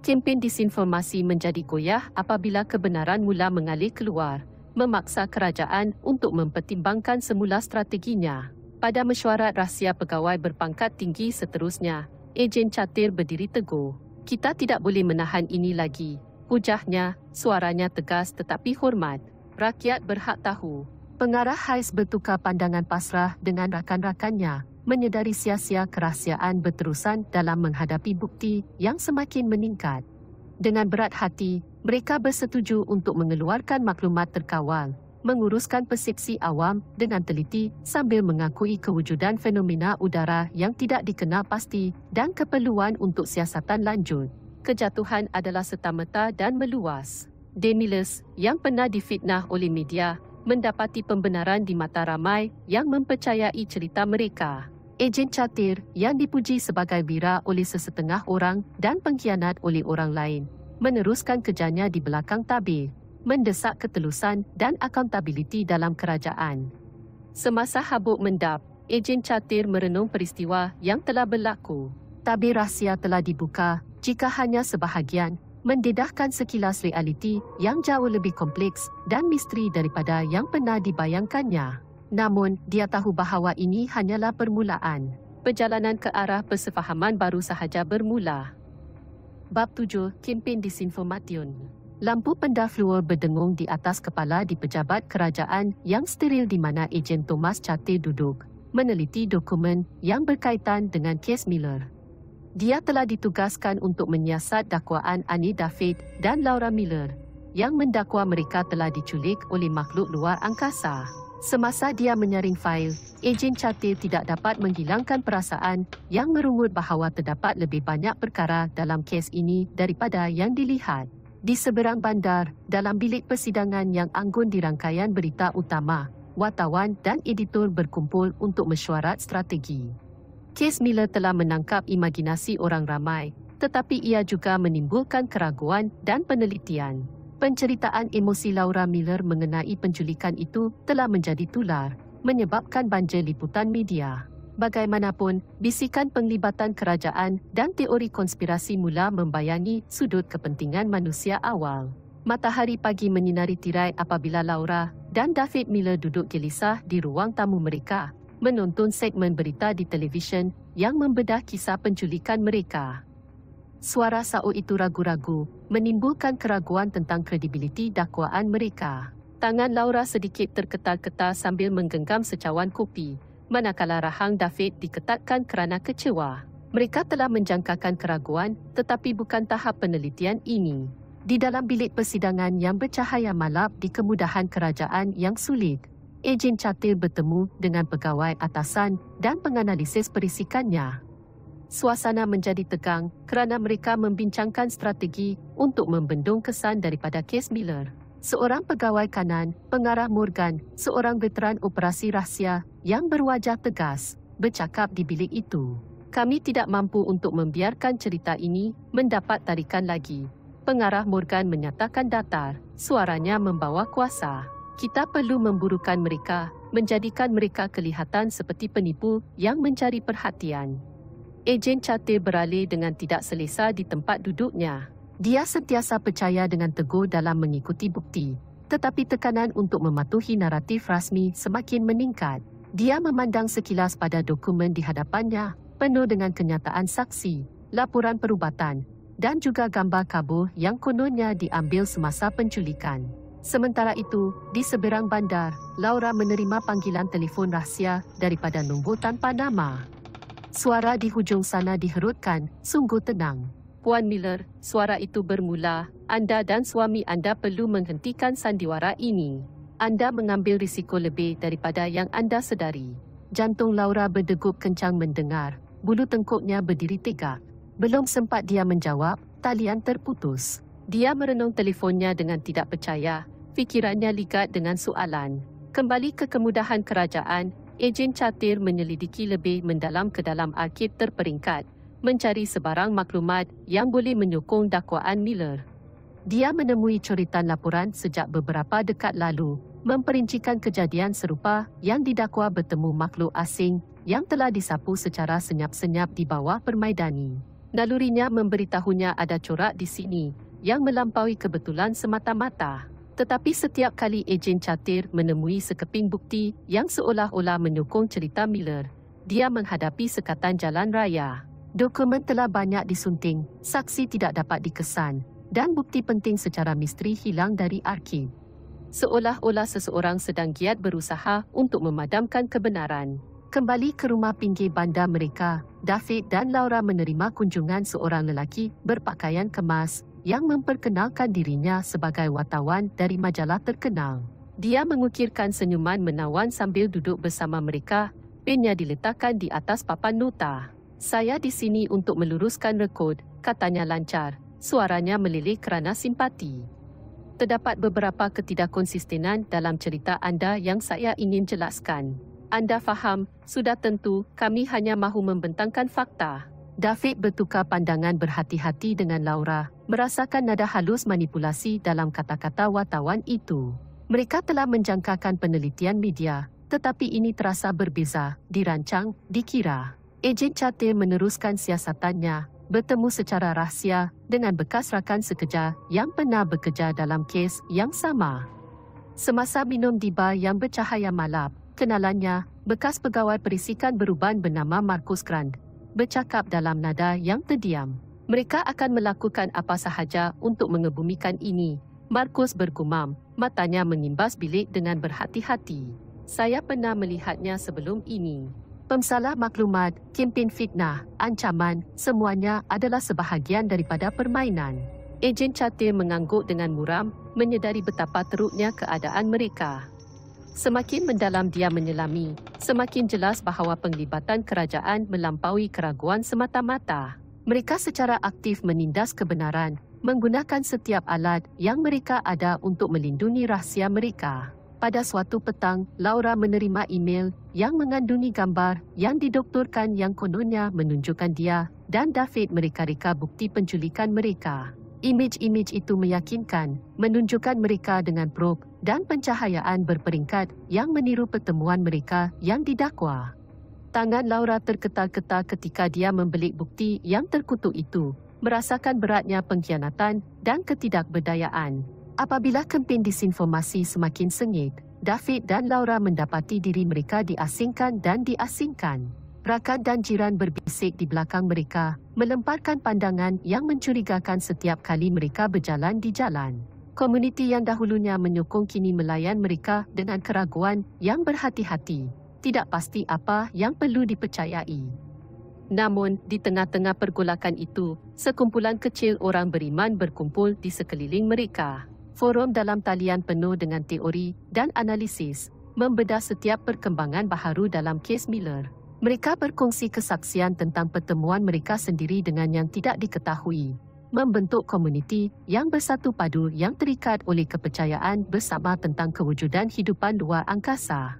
Kempen disinformasi menjadi goyah apabila kebenaran mula mengalir keluar, memaksa kerajaan untuk mempertimbangkan semula strateginya. Pada mesyuarat rahsia pegawai berpangkat tinggi seterusnya, ejen catir berdiri tegur. Kita tidak boleh menahan ini lagi. Hujahnya, suaranya tegas tetapi hormat. Rakyat berhak tahu. Pengarah Hais bertukar pandangan pasrah dengan rakan-rakannya, menyedari sia-sia kerahsiaan berterusan dalam menghadapi bukti yang semakin meningkat. Dengan berat hati, mereka bersetuju untuk mengeluarkan maklumat terkawal menguruskan persepsi awam dengan teliti sambil mengakui kewujudan fenomena udara yang tidak dikenal pasti dan keperluan untuk siasatan lanjut. Kejatuhan adalah setamerta dan meluas. Demilus, yang pernah difitnah oleh media, mendapati pembenaran di mata ramai yang mempercayai cerita mereka. Ejen catir yang dipuji sebagai wira oleh sesetengah orang dan pengkhianat oleh orang lain, meneruskan kerjanya di belakang tabir mendesak ketelusan dan akuntabiliti dalam kerajaan. Semasa habuk mendap, ejen catir merenung peristiwa yang telah berlaku. Tabir rahsia telah dibuka jika hanya sebahagian, mendedahkan sekilas realiti yang jauh lebih kompleks dan misteri daripada yang pernah dibayangkannya. Namun, dia tahu bahawa ini hanyalah permulaan. Perjalanan ke arah persefahaman baru sahaja bermula. Bab 7 Kimpin Disinformation Lampu pendar fluor berdengung di atas kepala di pejabat kerajaan yang steril di mana ejen Thomas Chate duduk, meneliti dokumen yang berkaitan dengan kes Miller. Dia telah ditugaskan untuk menyiasat dakwaan Annie David dan Laura Miller yang mendakwa mereka telah diculik oleh makhluk luar angkasa. Semasa dia menyaring fail, ejen Chate tidak dapat menghilangkan perasaan yang merungut bahawa terdapat lebih banyak perkara dalam kes ini daripada yang dilihat di seberang bandar, dalam bilik persidangan yang anggun di rangkaian berita utama, wartawan dan editor berkumpul untuk mesyuarat strategi. Kes Miller telah menangkap imajinasi orang ramai, tetapi ia juga menimbulkan keraguan dan penelitian. Penceritaan emosi Laura Miller mengenai penculikan itu telah menjadi tular, menyebabkan banjir liputan media. Bagaimanapun, bisikan penglibatan kerajaan dan teori konspirasi mula membayangi sudut kepentingan manusia awal. Matahari pagi menyinari tirai apabila Laura dan David Miller duduk gelisah di ruang tamu mereka, menonton segmen berita di televisyen yang membedah kisah penculikan mereka. Suara sao itu ragu-ragu, menimbulkan keraguan tentang kredibiliti dakwaan mereka. Tangan Laura sedikit terketar-ketar sambil menggenggam secawan kopi, manakala rahang David diketatkan kerana kecewa. Mereka telah menjangkakan keraguan tetapi bukan tahap penelitian ini. Di dalam bilik persidangan yang bercahaya malap di kemudahan kerajaan yang sulit, ejen catil bertemu dengan pegawai atasan dan menganalisis perisikannya. Suasana menjadi tegang kerana mereka membincangkan strategi untuk membendung kesan daripada kes Miller seorang pegawai kanan, pengarah Morgan, seorang veteran operasi rahsia yang berwajah tegas, bercakap di bilik itu. Kami tidak mampu untuk membiarkan cerita ini mendapat tarikan lagi. Pengarah Morgan menyatakan datar, suaranya membawa kuasa. Kita perlu memburukan mereka, menjadikan mereka kelihatan seperti penipu yang mencari perhatian. Ejen Chate beralih dengan tidak selesa di tempat duduknya. Dia sentiasa percaya dengan teguh dalam mengikuti bukti. Tetapi tekanan untuk mematuhi naratif rasmi semakin meningkat. Dia memandang sekilas pada dokumen di hadapannya, penuh dengan kenyataan saksi, laporan perubatan, dan juga gambar kabur yang kononnya diambil semasa penculikan. Sementara itu, di seberang bandar, Laura menerima panggilan telefon rahsia daripada nombor tanpa nama. Suara di hujung sana diherutkan, sungguh tenang. Puan Miller, suara itu bermula, anda dan suami anda perlu menghentikan sandiwara ini. Anda mengambil risiko lebih daripada yang anda sedari. Jantung Laura berdegup kencang mendengar, bulu tengkuknya berdiri tegak. Belum sempat dia menjawab, talian terputus. Dia merenung telefonnya dengan tidak percaya, fikirannya ligat dengan soalan. Kembali ke kemudahan kerajaan, ejen catir menyelidiki lebih mendalam ke dalam arkib terperingkat mencari sebarang maklumat yang boleh menyokong dakwaan Miller. Dia menemui coretan laporan sejak beberapa dekad lalu, memperincikan kejadian serupa yang didakwa bertemu makhluk asing yang telah disapu secara senyap-senyap di bawah permaidani. Nalurinya memberitahunya ada corak di sini yang melampaui kebetulan semata-mata. Tetapi setiap kali ejen catir menemui sekeping bukti yang seolah-olah menyokong cerita Miller, dia menghadapi sekatan jalan raya dokumen telah banyak disunting, saksi tidak dapat dikesan, dan bukti penting secara misteri hilang dari arkim. Seolah-olah seseorang sedang giat berusaha untuk memadamkan kebenaran. Kembali ke rumah pinggir bandar mereka, David dan Laura menerima kunjungan seorang lelaki berpakaian kemas yang memperkenalkan dirinya sebagai wartawan dari majalah terkenal. Dia mengukirkan senyuman menawan sambil duduk bersama mereka, pinnya diletakkan di atas papan nota. Saya di sini untuk meluruskan rekod, katanya lancar. Suaranya melilih kerana simpati. Terdapat beberapa ketidakkonsistenan dalam cerita anda yang saya ingin jelaskan. Anda faham, sudah tentu kami hanya mahu membentangkan fakta. David bertukar pandangan berhati-hati dengan Laura, merasakan nada halus manipulasi dalam kata-kata wartawan itu. Mereka telah menjangkakan penelitian media, tetapi ini terasa berbeza, dirancang, dikira. Ejen Chate meneruskan siasatannya, bertemu secara rahsia dengan bekas rakan sekerja yang pernah bekerja dalam kes yang sama. Semasa minum di bar yang bercahaya malap, kenalannya, bekas pegawai perisikan beruban bernama Markus Grant, bercakap dalam nada yang terdiam. Mereka akan melakukan apa sahaja untuk mengebumikan ini. Markus bergumam, matanya mengimbas bilik dengan berhati-hati. Saya pernah melihatnya sebelum ini pemsalah maklumat, kimpin fitnah, ancaman, semuanya adalah sebahagian daripada permainan. Ejen Chatil mengangguk dengan muram, menyedari betapa teruknya keadaan mereka. Semakin mendalam dia menyelami, semakin jelas bahawa penglibatan kerajaan melampaui keraguan semata-mata. Mereka secara aktif menindas kebenaran, menggunakan setiap alat yang mereka ada untuk melindungi rahsia mereka. Pada suatu petang, Laura menerima email yang mengandungi gambar yang didokturkan yang kononnya menunjukkan dia dan David mereka-reka bukti penculikan mereka. Image-image itu meyakinkan, menunjukkan mereka dengan probe dan pencahayaan berperingkat yang meniru pertemuan mereka yang didakwa. Tangan Laura terketar-ketar ketika dia membelik bukti yang terkutuk itu, merasakan beratnya pengkhianatan dan ketidakberdayaan. Apabila kempen disinformasi semakin sengit, David dan Laura mendapati diri mereka diasingkan dan diasingkan. Rakan dan jiran berbisik di belakang mereka, melemparkan pandangan yang mencurigakan setiap kali mereka berjalan di jalan. Komuniti yang dahulunya menyokong kini melayan mereka dengan keraguan yang berhati-hati. Tidak pasti apa yang perlu dipercayai. Namun, di tengah-tengah pergolakan itu, sekumpulan kecil orang beriman berkumpul di sekeliling mereka. Forum dalam talian penuh dengan teori dan analisis, membedah setiap perkembangan baharu dalam kes Miller. Mereka berkongsi kesaksian tentang pertemuan mereka sendiri dengan yang tidak diketahui, membentuk komuniti yang bersatu padu yang terikat oleh kepercayaan bersama tentang kewujudan hidupan luar angkasa.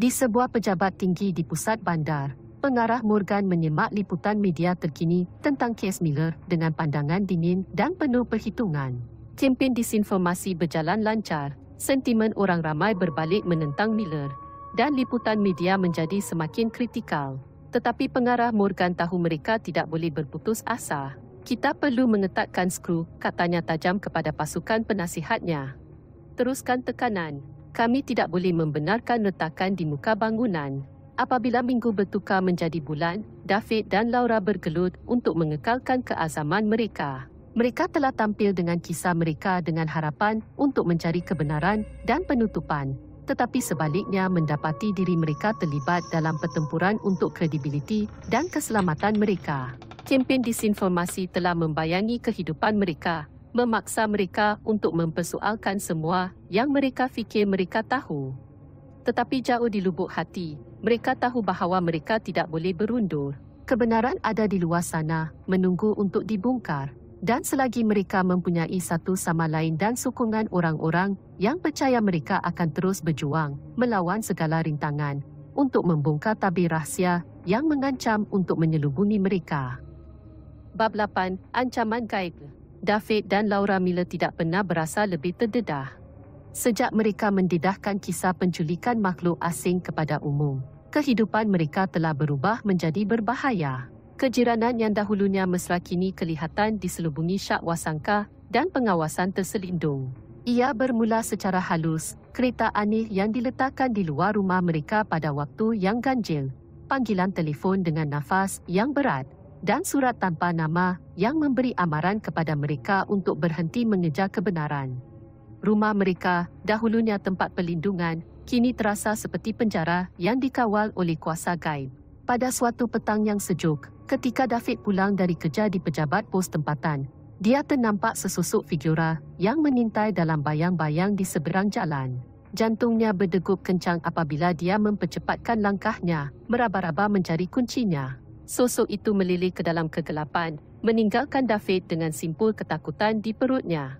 Di sebuah pejabat tinggi di pusat bandar, pengarah Morgan menyemak liputan media terkini tentang kes Miller dengan pandangan dingin dan penuh perhitungan kempen disinformasi berjalan lancar, sentimen orang ramai berbalik menentang Miller dan liputan media menjadi semakin kritikal. Tetapi pengarah Morgan tahu mereka tidak boleh berputus asa. Kita perlu mengetatkan skru, katanya tajam kepada pasukan penasihatnya. Teruskan tekanan. Kami tidak boleh membenarkan letakan di muka bangunan. Apabila minggu bertukar menjadi bulan, David dan Laura bergelut untuk mengekalkan keazaman mereka mereka telah tampil dengan kisah mereka dengan harapan untuk mencari kebenaran dan penutupan. Tetapi sebaliknya mendapati diri mereka terlibat dalam pertempuran untuk kredibiliti dan keselamatan mereka. Kempen disinformasi telah membayangi kehidupan mereka, memaksa mereka untuk mempersoalkan semua yang mereka fikir mereka tahu. Tetapi jauh di lubuk hati, mereka tahu bahawa mereka tidak boleh berundur. Kebenaran ada di luar sana, menunggu untuk dibongkar dan selagi mereka mempunyai satu sama lain dan sokongan orang-orang yang percaya mereka akan terus berjuang melawan segala rintangan untuk membongkar tabir rahsia yang mengancam untuk menyelubungi mereka. Bab 8. Ancaman Gaib David dan Laura Miller tidak pernah berasa lebih terdedah. Sejak mereka mendedahkan kisah penculikan makhluk asing kepada umum, kehidupan mereka telah berubah menjadi berbahaya. Kejiranan yang dahulunya mesra kini kelihatan diselubungi syak wasangka dan pengawasan terselindung. Ia bermula secara halus, kereta aneh yang diletakkan di luar rumah mereka pada waktu yang ganjil, panggilan telefon dengan nafas yang berat, dan surat tanpa nama yang memberi amaran kepada mereka untuk berhenti mengejar kebenaran. Rumah mereka, dahulunya tempat perlindungan, kini terasa seperti penjara yang dikawal oleh kuasa gaib. Pada suatu petang yang sejuk, Ketika David pulang dari kerja di pejabat pos tempatan, dia ternampak sesosok figura yang mengintai dalam bayang-bayang di seberang jalan. Jantungnya berdegup kencang apabila dia mempercepatkan langkahnya, meraba-raba mencari kuncinya. Sosok itu melilit ke dalam kegelapan, meninggalkan David dengan simpul ketakutan di perutnya.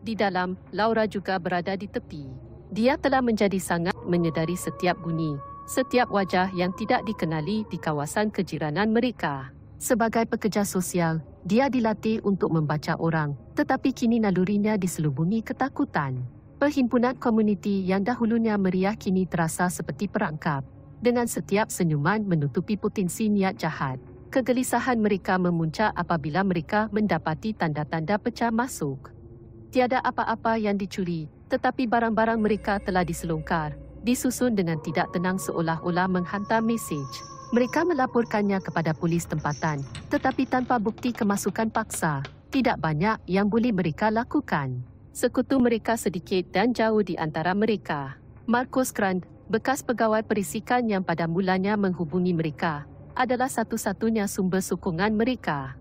Di dalam, Laura juga berada di tepi. Dia telah menjadi sangat menyedari setiap bunyi, setiap wajah yang tidak dikenali di kawasan kejiranan mereka. Sebagai pekerja sosial, dia dilatih untuk membaca orang, tetapi kini nalurinya diselubungi ketakutan. Perhimpunan komuniti yang dahulunya meriah kini terasa seperti perangkap, dengan setiap senyuman menutupi potensi niat jahat. Kegelisahan mereka memuncak apabila mereka mendapati tanda-tanda pecah masuk. Tiada apa-apa yang dicuri, tetapi barang-barang mereka telah diselongkar, disusun dengan tidak tenang seolah-olah menghantar mesej. Mereka melaporkannya kepada polis tempatan, tetapi tanpa bukti kemasukan paksa, tidak banyak yang boleh mereka lakukan. Sekutu mereka sedikit dan jauh di antara mereka. Marcos Grant, bekas pegawai perisikan yang pada mulanya menghubungi mereka, adalah satu-satunya sumber sokongan mereka.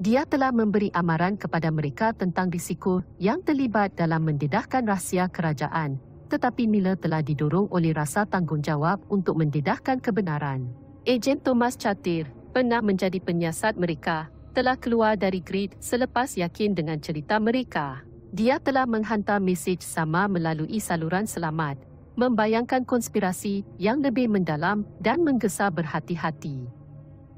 Dia telah memberi amaran kepada mereka tentang risiko yang terlibat dalam mendedahkan rahsia kerajaan tetapi Mila telah didorong oleh rasa tanggungjawab untuk mendedahkan kebenaran. Ejen Thomas Chatir, pernah menjadi penyiasat mereka, telah keluar dari grid selepas yakin dengan cerita mereka. Dia telah menghantar mesej sama melalui saluran selamat, membayangkan konspirasi yang lebih mendalam dan menggesa berhati-hati.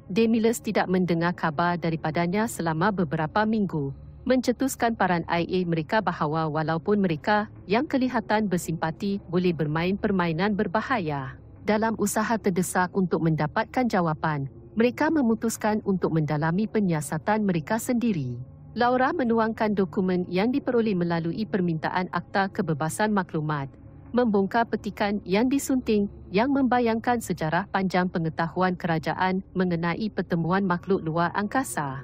Demilus tidak mendengar kabar daripadanya selama beberapa minggu mencetuskan paran IA mereka bahawa walaupun mereka yang kelihatan bersimpati boleh bermain permainan berbahaya. Dalam usaha terdesak untuk mendapatkan jawapan, mereka memutuskan untuk mendalami penyiasatan mereka sendiri. Laura menuangkan dokumen yang diperoleh melalui permintaan Akta Kebebasan Maklumat, membongkar petikan yang disunting yang membayangkan sejarah panjang pengetahuan kerajaan mengenai pertemuan makhluk luar angkasa.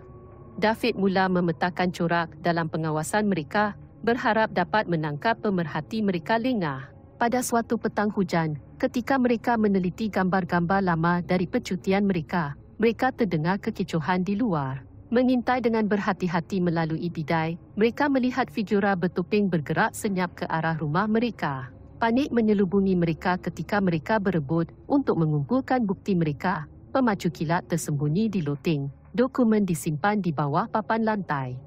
David mula memetakan corak dalam pengawasan mereka, berharap dapat menangkap pemerhati mereka lengah. Pada suatu petang hujan, ketika mereka meneliti gambar-gambar lama dari pecutian mereka, mereka terdengar kekecohan di luar. Mengintai dengan berhati-hati melalui bidai, mereka melihat figura bertopeng bergerak senyap ke arah rumah mereka. Panik menyelubungi mereka ketika mereka berebut untuk mengumpulkan bukti mereka. Pemacu kilat tersembunyi di loteng dokumen disimpan di bawah papan lantai.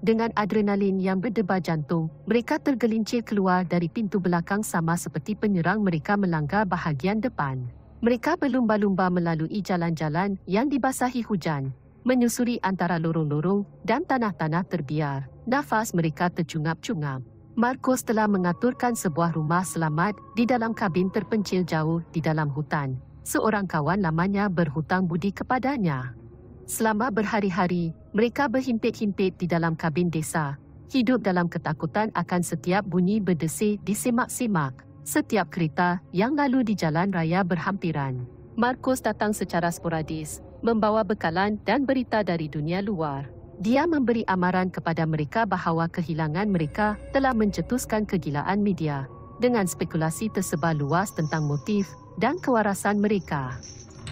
Dengan adrenalin yang berdebar jantung, mereka tergelincir keluar dari pintu belakang sama seperti penyerang mereka melanggar bahagian depan. Mereka berlumba-lumba melalui jalan-jalan yang dibasahi hujan, menyusuri antara lorong-lorong dan tanah-tanah terbiar. Nafas mereka tercungap-cungap. Marcos telah mengaturkan sebuah rumah selamat di dalam kabin terpencil jauh di dalam hutan. Seorang kawan lamanya berhutang budi kepadanya. Selama berhari-hari, mereka berhimpit-himpit di dalam kabin desa. Hidup dalam ketakutan akan setiap bunyi berdesir di semak-semak. Setiap kereta yang lalu di jalan raya berhampiran. Markus datang secara sporadis, membawa bekalan dan berita dari dunia luar. Dia memberi amaran kepada mereka bahawa kehilangan mereka telah mencetuskan kegilaan media. Dengan spekulasi tersebar luas tentang motif dan kewarasan mereka.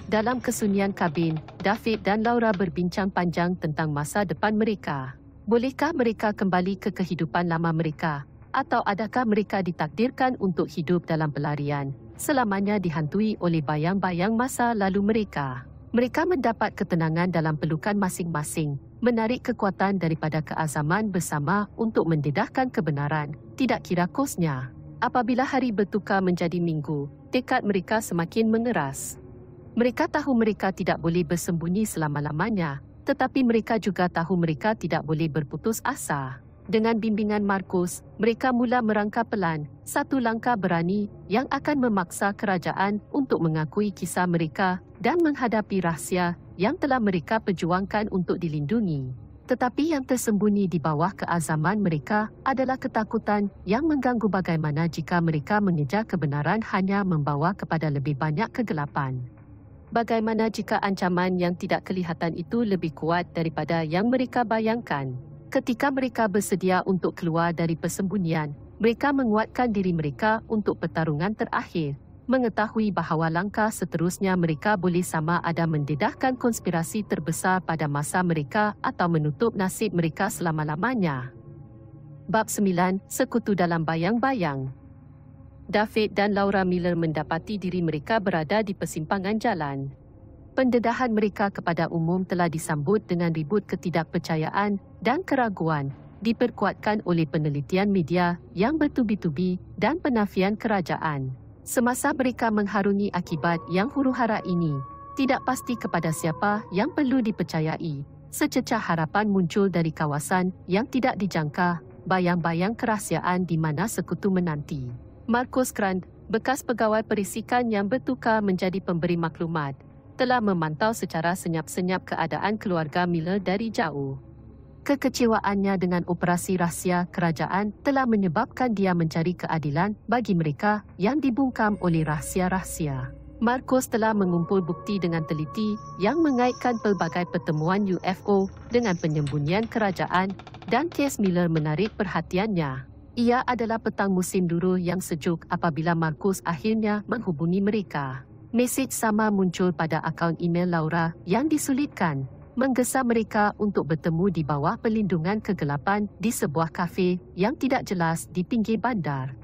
Dalam kesunyian kabin, David dan Laura berbincang panjang tentang masa depan mereka. Bolehkah mereka kembali ke kehidupan lama mereka? Atau adakah mereka ditakdirkan untuk hidup dalam pelarian, selamanya dihantui oleh bayang-bayang masa lalu mereka? Mereka mendapat ketenangan dalam pelukan masing-masing, menarik kekuatan daripada keazaman bersama untuk mendedahkan kebenaran, tidak kira kosnya. Apabila hari bertukar menjadi minggu, tekad mereka semakin mengeras. Mereka tahu mereka tidak boleh bersembunyi selama-lamanya, tetapi mereka juga tahu mereka tidak boleh berputus asa. Dengan bimbingan Markus, mereka mula merangka pelan, satu langkah berani yang akan memaksa kerajaan untuk mengakui kisah mereka dan menghadapi rahsia yang telah mereka perjuangkan untuk dilindungi. Tetapi yang tersembunyi di bawah keazaman mereka adalah ketakutan yang mengganggu bagaimana jika mereka mengejar kebenaran hanya membawa kepada lebih banyak kegelapan bagaimana jika ancaman yang tidak kelihatan itu lebih kuat daripada yang mereka bayangkan. Ketika mereka bersedia untuk keluar dari persembunyian, mereka menguatkan diri mereka untuk pertarungan terakhir. Mengetahui bahawa langkah seterusnya mereka boleh sama ada mendedahkan konspirasi terbesar pada masa mereka atau menutup nasib mereka selama-lamanya. Bab 9. Sekutu dalam bayang-bayang David dan Laura Miller mendapati diri mereka berada di persimpangan jalan. Pendedahan mereka kepada umum telah disambut dengan ribut ketidakpercayaan dan keraguan, diperkuatkan oleh penelitian media yang bertubi-tubi dan penafian kerajaan. Semasa mereka mengharungi akibat yang huru-hara ini, tidak pasti kepada siapa yang perlu dipercayai. Sececah harapan muncul dari kawasan yang tidak dijangka, bayang-bayang kerahsiaan di mana sekutu menanti. Markus Grant, bekas pegawai perisikan yang bertukar menjadi pemberi maklumat, telah memantau secara senyap-senyap keadaan keluarga Miller dari jauh. Kekecewaannya dengan operasi rahsia kerajaan telah menyebabkan dia mencari keadilan bagi mereka yang dibungkam oleh rahsia-rahsia. Marcos telah mengumpul bukti dengan teliti yang mengaitkan pelbagai pertemuan UFO dengan penyembunyian kerajaan dan kes Miller menarik perhatiannya. Ia adalah petang musim duru yang sejuk apabila Markus akhirnya menghubungi mereka. Mesej sama muncul pada akaun email Laura yang disulitkan, menggesa mereka untuk bertemu di bawah pelindungan kegelapan di sebuah kafe yang tidak jelas di pinggir bandar.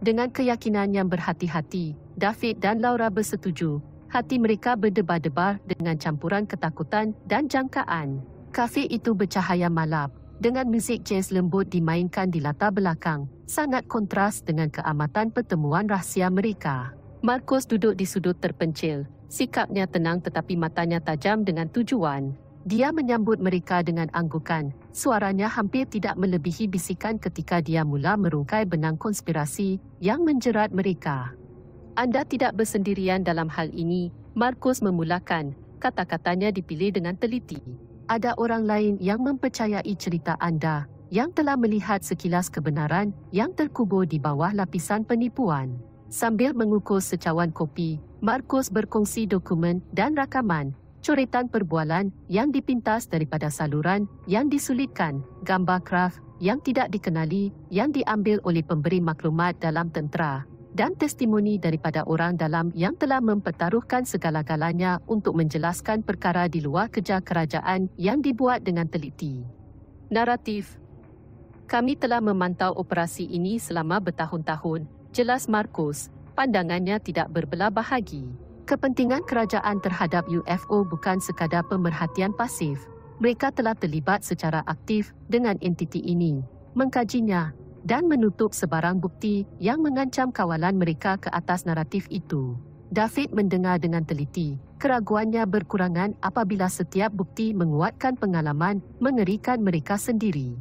Dengan keyakinan yang berhati-hati, David dan Laura bersetuju. Hati mereka berdebar-debar dengan campuran ketakutan dan jangkaan. Kafe itu bercahaya malap dengan muzik jazz lembut dimainkan di latar belakang, sangat kontras dengan keamatan pertemuan rahsia mereka. Marcos duduk di sudut terpencil, sikapnya tenang tetapi matanya tajam dengan tujuan. Dia menyambut mereka dengan anggukan, suaranya hampir tidak melebihi bisikan ketika dia mula merungkai benang konspirasi yang menjerat mereka. Anda tidak bersendirian dalam hal ini, Marcos memulakan, kata-katanya dipilih dengan teliti ada orang lain yang mempercayai cerita anda yang telah melihat sekilas kebenaran yang terkubur di bawah lapisan penipuan. Sambil mengukur secawan kopi, Markus berkongsi dokumen dan rakaman, coretan perbualan yang dipintas daripada saluran yang disulitkan, gambar kraf yang tidak dikenali yang diambil oleh pemberi maklumat dalam tentera dan testimoni daripada orang dalam yang telah mempertaruhkan segala-galanya untuk menjelaskan perkara di luar kerja kerajaan yang dibuat dengan teliti. Naratif Kami telah memantau operasi ini selama bertahun-tahun, jelas Markus, pandangannya tidak berbelah bahagi. Kepentingan kerajaan terhadap UFO bukan sekadar pemerhatian pasif. Mereka telah terlibat secara aktif dengan entiti ini, mengkajinya dan menutup sebarang bukti yang mengancam kawalan mereka ke atas naratif itu. David mendengar dengan teliti, keraguannya berkurangan apabila setiap bukti menguatkan pengalaman mengerikan mereka sendiri.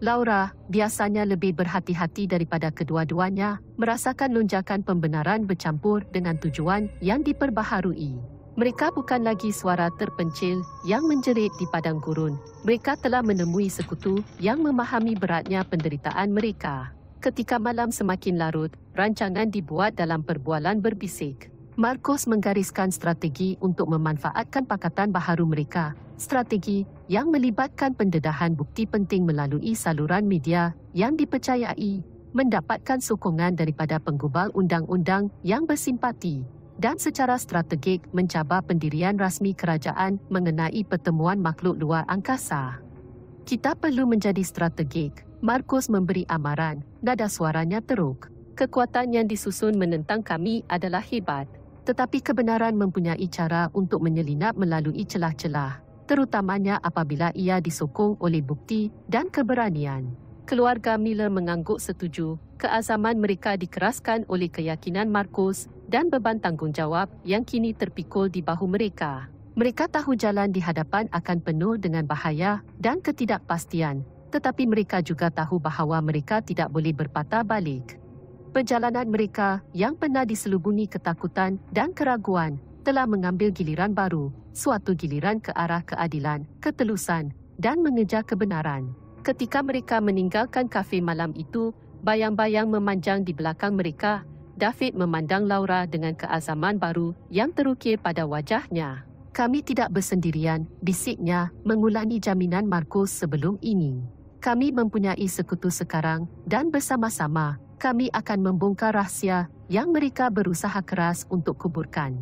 Laura, biasanya lebih berhati-hati daripada kedua-duanya, merasakan lonjakan pembenaran bercampur dengan tujuan yang diperbaharui. Mereka bukan lagi suara terpencil yang menjerit di padang gurun. Mereka telah menemui sekutu yang memahami beratnya penderitaan mereka. Ketika malam semakin larut, rancangan dibuat dalam perbualan berbisik. Marcos menggariskan strategi untuk memanfaatkan pakatan baharu mereka, strategi yang melibatkan pendedahan bukti penting melalui saluran media yang dipercayai, mendapatkan sokongan daripada penggubal undang-undang yang bersimpati, dan secara strategik mencabar pendirian rasmi kerajaan mengenai pertemuan makhluk luar angkasa. Kita perlu menjadi strategik, Markus memberi amaran, nada suaranya teruk. Kekuatan yang disusun menentang kami adalah hebat. Tetapi kebenaran mempunyai cara untuk menyelinap melalui celah-celah, terutamanya apabila ia disokong oleh bukti dan keberanian keluarga Miller mengangguk setuju, keazaman mereka dikeraskan oleh keyakinan Markus dan beban tanggungjawab yang kini terpikul di bahu mereka. Mereka tahu jalan di hadapan akan penuh dengan bahaya dan ketidakpastian, tetapi mereka juga tahu bahawa mereka tidak boleh berpatah balik. Perjalanan mereka yang pernah diselubungi ketakutan dan keraguan telah mengambil giliran baru, suatu giliran ke arah keadilan, ketelusan, dan mengejar kebenaran. Ketika mereka meninggalkan kafe malam itu, bayang-bayang memanjang di belakang mereka, David memandang Laura dengan keazaman baru yang terukir pada wajahnya. Kami tidak bersendirian, bisiknya, mengulangi jaminan Markus sebelum ini. Kami mempunyai sekutu sekarang, dan bersama-sama, kami akan membongkar rahsia yang mereka berusaha keras untuk kuburkan.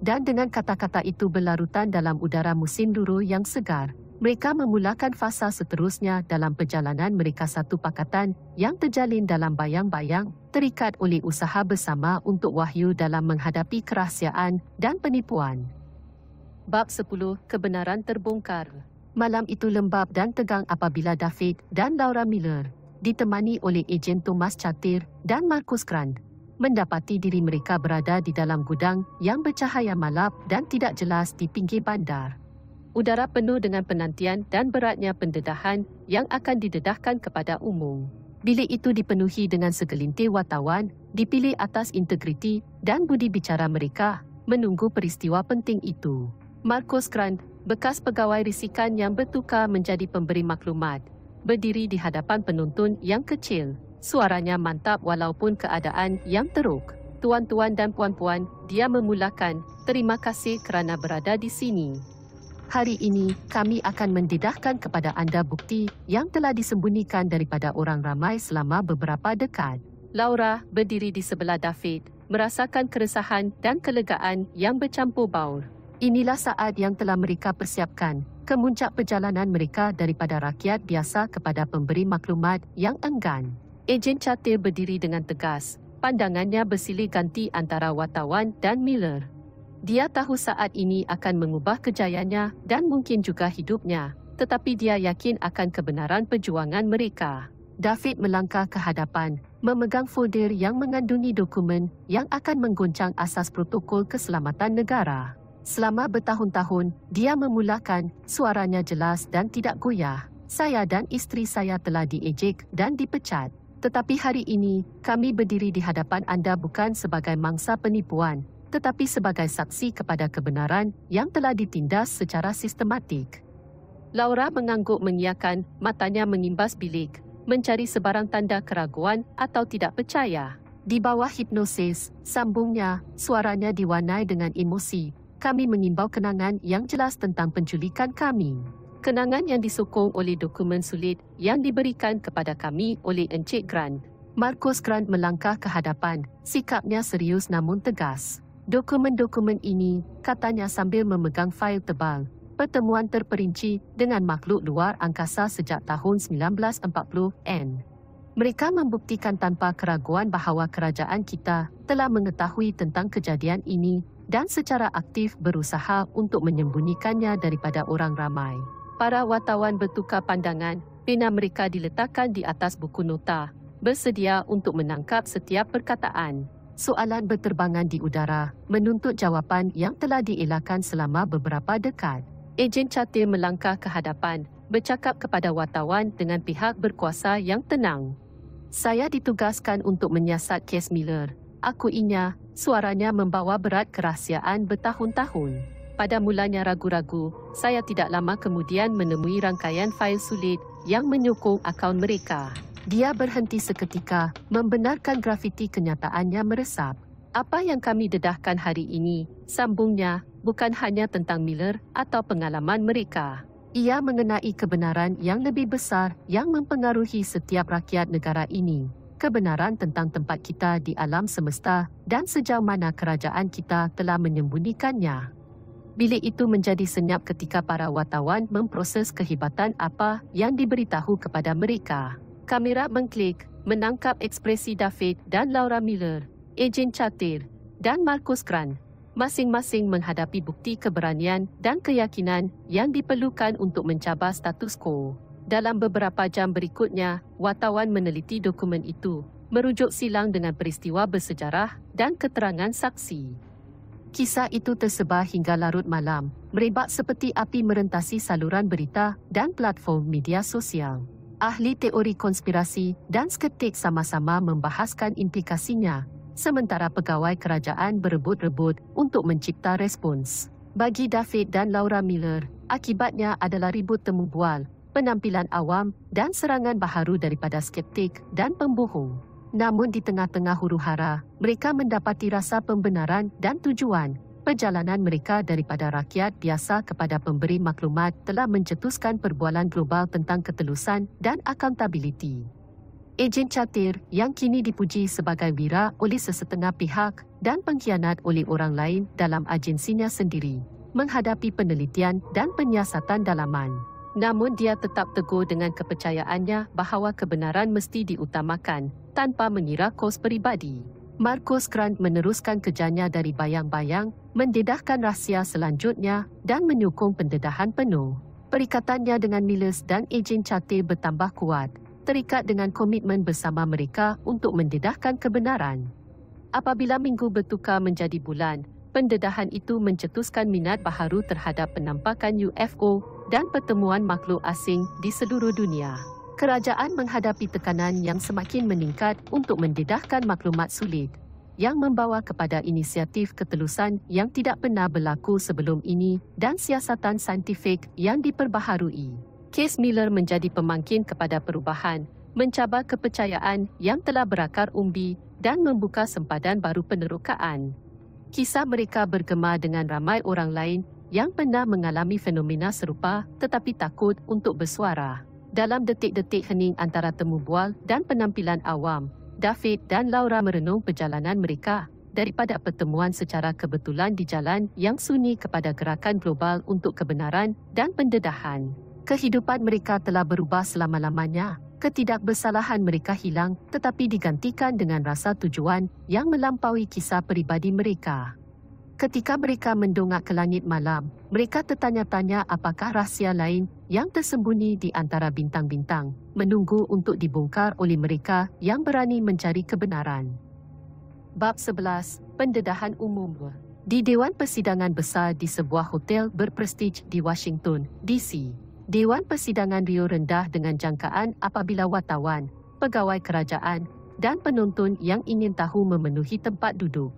Dan dengan kata-kata itu berlarutan dalam udara musim duru yang segar, mereka memulakan fasa seterusnya dalam perjalanan mereka satu pakatan yang terjalin dalam bayang-bayang, terikat oleh usaha bersama untuk wahyu dalam menghadapi kerahsiaan dan penipuan. Bab 10 Kebenaran Terbongkar Malam itu lembab dan tegang apabila David dan Laura Miller, ditemani oleh ejen Thomas Chatir dan Marcus Grant, mendapati diri mereka berada di dalam gudang yang bercahaya malap dan tidak jelas di pinggir bandar udara penuh dengan penantian dan beratnya pendedahan yang akan didedahkan kepada umum. Bilik itu dipenuhi dengan segelintir wartawan, dipilih atas integriti dan budi bicara mereka, menunggu peristiwa penting itu. Marcos Grant, bekas pegawai risikan yang bertukar menjadi pemberi maklumat, berdiri di hadapan penonton yang kecil. Suaranya mantap walaupun keadaan yang teruk. Tuan-tuan dan puan-puan, dia memulakan, terima kasih kerana berada di sini. Hari ini, kami akan mendidahkan kepada anda bukti yang telah disembunyikan daripada orang ramai selama beberapa dekad. Laura berdiri di sebelah David, merasakan keresahan dan kelegaan yang bercampur baur. Inilah saat yang telah mereka persiapkan, kemuncak perjalanan mereka daripada rakyat biasa kepada pemberi maklumat yang enggan. Ejen Chatil berdiri dengan tegas, pandangannya bersilih ganti antara wartawan dan Miller. Dia tahu saat ini akan mengubah kejayaannya dan mungkin juga hidupnya, tetapi dia yakin akan kebenaran perjuangan mereka. David melangkah ke hadapan, memegang folder yang mengandungi dokumen yang akan menggoncang asas protokol keselamatan negara. Selama bertahun-tahun, dia memulakan, suaranya jelas dan tidak goyah. Saya dan istri saya telah diejek dan dipecat. Tetapi hari ini, kami berdiri di hadapan Anda bukan sebagai mangsa penipuan, tetapi sebagai saksi kepada kebenaran yang telah ditindas secara sistematik. Laura mengangguk mengiakan, matanya mengimbas bilik, mencari sebarang tanda keraguan atau tidak percaya. Di bawah hipnosis, sambungnya, suaranya diwarnai dengan emosi. Kami mengimbau kenangan yang jelas tentang penculikan kami. Kenangan yang disokong oleh dokumen sulit yang diberikan kepada kami oleh Encik Grant. Marcus Grant melangkah ke hadapan, sikapnya serius namun tegas. Dokumen-dokumen ini, katanya sambil memegang fail tebal, pertemuan terperinci dengan makhluk luar angkasa sejak tahun 1940-an. Mereka membuktikan tanpa keraguan bahawa kerajaan kita telah mengetahui tentang kejadian ini dan secara aktif berusaha untuk menyembunyikannya daripada orang ramai. Para wartawan bertukar pandangan, pena mereka diletakkan di atas buku nota, bersedia untuk menangkap setiap perkataan soalan berterbangan di udara menuntut jawapan yang telah dielakkan selama beberapa dekad. Ejen Chatil melangkah ke hadapan, bercakap kepada wartawan dengan pihak berkuasa yang tenang. Saya ditugaskan untuk menyiasat kes Miller. Aku inya, suaranya membawa berat kerahsiaan bertahun-tahun. Pada mulanya ragu-ragu, saya tidak lama kemudian menemui rangkaian fail sulit yang menyokong akaun mereka. Dia berhenti seketika, membenarkan grafiti kenyataannya meresap. Apa yang kami dedahkan hari ini, sambungnya, bukan hanya tentang Miller atau pengalaman mereka. Ia mengenai kebenaran yang lebih besar yang mempengaruhi setiap rakyat negara ini. Kebenaran tentang tempat kita di alam semesta dan sejauh mana kerajaan kita telah menyembunyikannya. Bilik itu menjadi senyap ketika para wartawan memproses kehebatan apa yang diberitahu kepada mereka kamera mengklik, menangkap ekspresi David dan Laura Miller, Ejen Chatir, dan Markus Grant. Masing-masing menghadapi bukti keberanian dan keyakinan yang diperlukan untuk mencabar status quo. Dalam beberapa jam berikutnya, wartawan meneliti dokumen itu, merujuk silang dengan peristiwa bersejarah dan keterangan saksi. Kisah itu tersebar hingga larut malam, merebak seperti api merentasi saluran berita dan platform media sosial ahli teori konspirasi dan skeptik sama-sama membahaskan implikasinya, sementara pegawai kerajaan berebut-rebut untuk mencipta respons. Bagi David dan Laura Miller, akibatnya adalah ribut temubual, penampilan awam dan serangan baharu daripada skeptik dan pembohong. Namun di tengah-tengah huru-hara, mereka mendapati rasa pembenaran dan tujuan Perjalanan mereka daripada rakyat biasa kepada pemberi maklumat telah mencetuskan perbualan global tentang ketelusan dan akuntabiliti. Ejen catir yang kini dipuji sebagai wira oleh sesetengah pihak dan pengkhianat oleh orang lain dalam agensinya sendiri, menghadapi penelitian dan penyiasatan dalaman. Namun dia tetap teguh dengan kepercayaannya bahawa kebenaran mesti diutamakan tanpa mengira kos peribadi. Markus Grant meneruskan kerjanya dari bayang-bayang, mendedahkan rahsia selanjutnya dan menyokong pendedahan penuh. Perikatannya dengan Miles dan Ejen Chatil bertambah kuat, terikat dengan komitmen bersama mereka untuk mendedahkan kebenaran. Apabila minggu bertukar menjadi bulan, pendedahan itu mencetuskan minat baharu terhadap penampakan UFO dan pertemuan makhluk asing di seluruh dunia kerajaan menghadapi tekanan yang semakin meningkat untuk mendedahkan maklumat sulit yang membawa kepada inisiatif ketelusan yang tidak pernah berlaku sebelum ini dan siasatan saintifik yang diperbaharui. Case Miller menjadi pemangkin kepada perubahan, mencabar kepercayaan yang telah berakar umbi dan membuka sempadan baru penerukaan. Kisah mereka bergema dengan ramai orang lain yang pernah mengalami fenomena serupa tetapi takut untuk bersuara. Dalam detik-detik hening antara temu bual dan penampilan awam, David dan Laura merenung perjalanan mereka daripada pertemuan secara kebetulan di jalan yang sunyi kepada gerakan global untuk kebenaran dan pendedahan. Kehidupan mereka telah berubah selama-lamanya. Ketidakbersalahan mereka hilang tetapi digantikan dengan rasa tujuan yang melampaui kisah peribadi mereka. Ketika mereka mendongak ke langit malam, mereka tertanya-tanya apakah rahsia lain yang tersembunyi di antara bintang-bintang, menunggu untuk dibongkar oleh mereka yang berani mencari kebenaran. Bab 11, Pendedahan Umum Di Dewan Persidangan Besar di sebuah hotel berprestij di Washington, D.C., Dewan Persidangan Rio rendah dengan jangkaan apabila wartawan, pegawai kerajaan, dan penonton yang ingin tahu memenuhi tempat duduk.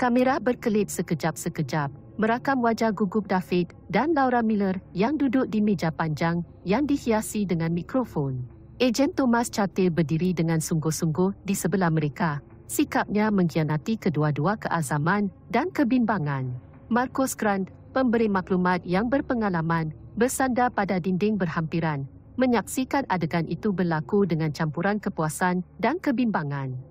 Kamera berkelip sekejap-sekejap, merakam wajah gugup David dan Laura Miller yang duduk di meja panjang yang dihiasi dengan mikrofon. Ejen Thomas Chatil berdiri dengan sungguh-sungguh di sebelah mereka. Sikapnya mengkhianati kedua-dua keazaman dan kebimbangan. Marcos Grant, pemberi maklumat yang berpengalaman, bersandar pada dinding berhampiran, menyaksikan adegan itu berlaku dengan campuran kepuasan dan kebimbangan.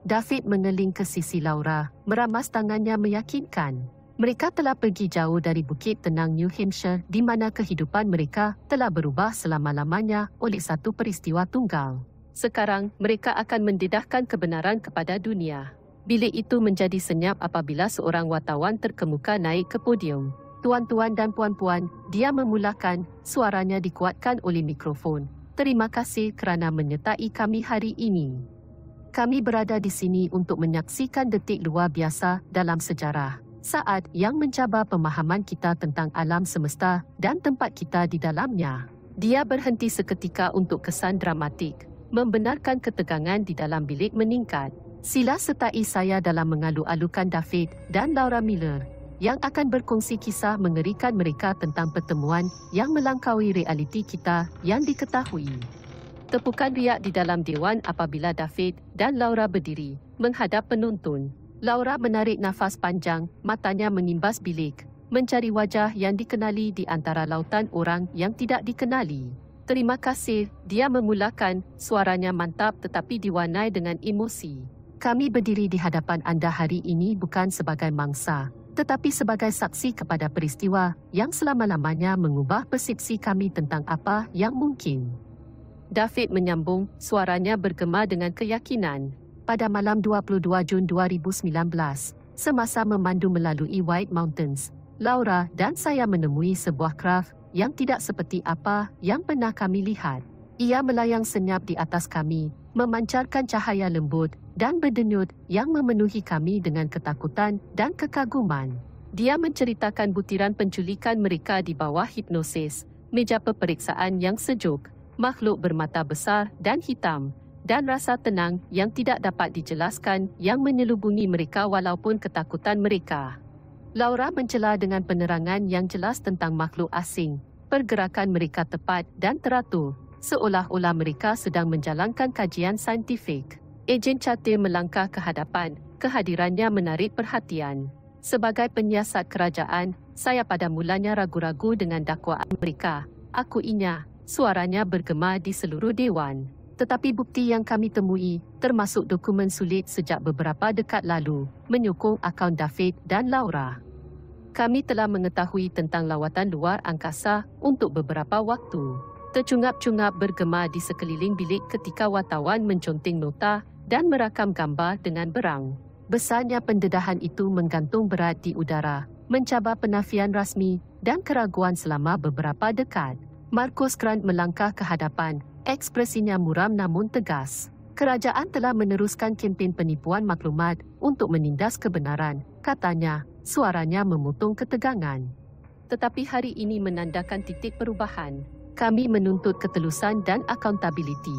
David mengeling ke sisi Laura, meramas tangannya meyakinkan. Mereka telah pergi jauh dari bukit tenang New Hampshire di mana kehidupan mereka telah berubah selama-lamanya oleh satu peristiwa tunggal. Sekarang, mereka akan mendedahkan kebenaran kepada dunia. Bilik itu menjadi senyap apabila seorang wartawan terkemuka naik ke podium. Tuan-tuan dan puan-puan, dia memulakan, suaranya dikuatkan oleh mikrofon. Terima kasih kerana menyertai kami hari ini kami berada di sini untuk menyaksikan detik luar biasa dalam sejarah. Saat yang mencabar pemahaman kita tentang alam semesta dan tempat kita di dalamnya. Dia berhenti seketika untuk kesan dramatik, membenarkan ketegangan di dalam bilik meningkat. Sila setai saya dalam mengalu-alukan David dan Laura Miller yang akan berkongsi kisah mengerikan mereka tentang pertemuan yang melangkaui realiti kita yang diketahui. Tepukan riak di dalam dewan apabila David dan Laura berdiri, menghadap penonton. Laura menarik nafas panjang, matanya menimbas bilik, mencari wajah yang dikenali di antara lautan orang yang tidak dikenali. Terima kasih, dia memulakan, suaranya mantap tetapi diwarnai dengan emosi. Kami berdiri di hadapan anda hari ini bukan sebagai mangsa, tetapi sebagai saksi kepada peristiwa yang selama-lamanya mengubah persepsi kami tentang apa yang mungkin. David menyambung, suaranya bergema dengan keyakinan. Pada malam 22 Jun 2019, semasa memandu melalui White Mountains, Laura dan saya menemui sebuah kraft yang tidak seperti apa yang pernah kami lihat. Ia melayang senyap di atas kami, memancarkan cahaya lembut dan berdenyut yang memenuhi kami dengan ketakutan dan kekaguman. Dia menceritakan butiran penculikan mereka di bawah hipnosis, meja peperiksaan yang sejuk, makhluk bermata besar dan hitam, dan rasa tenang yang tidak dapat dijelaskan yang menyelubungi mereka walaupun ketakutan mereka. Laura mencela dengan penerangan yang jelas tentang makhluk asing. Pergerakan mereka tepat dan teratur, seolah-olah mereka sedang menjalankan kajian saintifik. Ejen Chatil melangkah ke hadapan, kehadirannya menarik perhatian. Sebagai penyiasat kerajaan, saya pada mulanya ragu-ragu dengan dakwaan mereka. Aku ingat, suaranya bergema di seluruh dewan. Tetapi bukti yang kami temui, termasuk dokumen sulit sejak beberapa dekad lalu, menyokong akaun David dan Laura. Kami telah mengetahui tentang lawatan luar angkasa untuk beberapa waktu. Tercungap-cungap bergema di sekeliling bilik ketika wartawan menconting nota dan merakam gambar dengan berang. Besarnya pendedahan itu menggantung berat di udara, mencabar penafian rasmi dan keraguan selama beberapa dekad. Marcos Grant melangkah ke hadapan, ekspresinya muram namun tegas. Kerajaan telah meneruskan kempen penipuan maklumat untuk menindas kebenaran, katanya, suaranya memutung ketegangan. Tetapi hari ini menandakan titik perubahan. Kami menuntut ketelusan dan akuntabiliti.